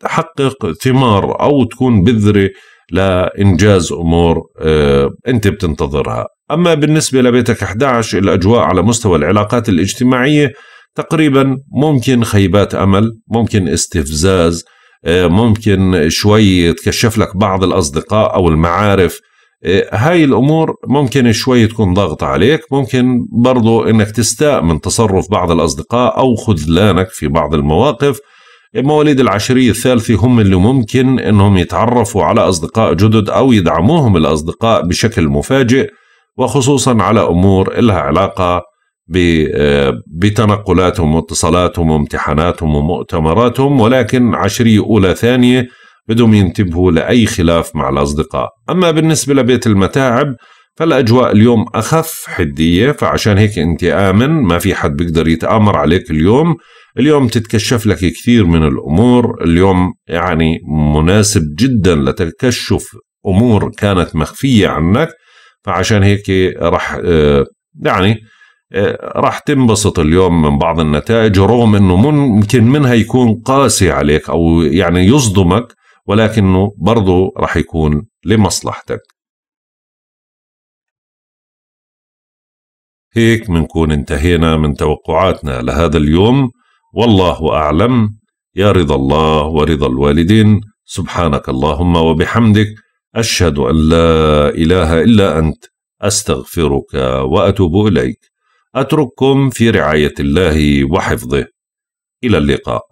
تحقق ثمار او تكون بذره لانجاز امور آه، انت بتنتظرها اما بالنسبه لبيتك 11 الاجواء على مستوى العلاقات الاجتماعيه تقريبا ممكن خيبات امل ممكن استفزاز آه، ممكن شوي تكشف لك بعض الاصدقاء او المعارف إيه، هاي الامور ممكن شوي تكون ضاغطه عليك ممكن برضو انك تستاء من تصرف بعض الاصدقاء او خذلانك في بعض المواقف مواليد العشرية الثالثة هم اللي ممكن انهم يتعرفوا على اصدقاء جدد او يدعموهم الاصدقاء بشكل مفاجئ وخصوصا على امور لها علاقة آه، بتنقلاتهم واتصالاتهم وامتحاناتهم ومؤتمراتهم ولكن عشرية اولى ثانية بدهم ينتبهوا لأي خلاف مع الأصدقاء أما بالنسبة لبيت المتاعب فالأجواء اليوم أخف حدية فعشان هيك أنت آمن ما في حد بيقدر يتآمر عليك اليوم اليوم تتكشف لك كثير من الأمور اليوم يعني مناسب جدا لتكشف أمور كانت مخفية عنك فعشان هيك رح آه، يعني آه، راح تنبسط اليوم من بعض النتائج رغم انه ممكن منها يكون قاسي عليك او يعني يصدمك ولكنه برضه رح يكون لمصلحتك هيك منكون انتهينا من توقعاتنا لهذا اليوم والله أعلم يا رضا الله ورضا الوالدين سبحانك اللهم وبحمدك أشهد أن لا إله إلا أنت أستغفرك وأتوب إليك أترككم في رعاية الله وحفظه إلى اللقاء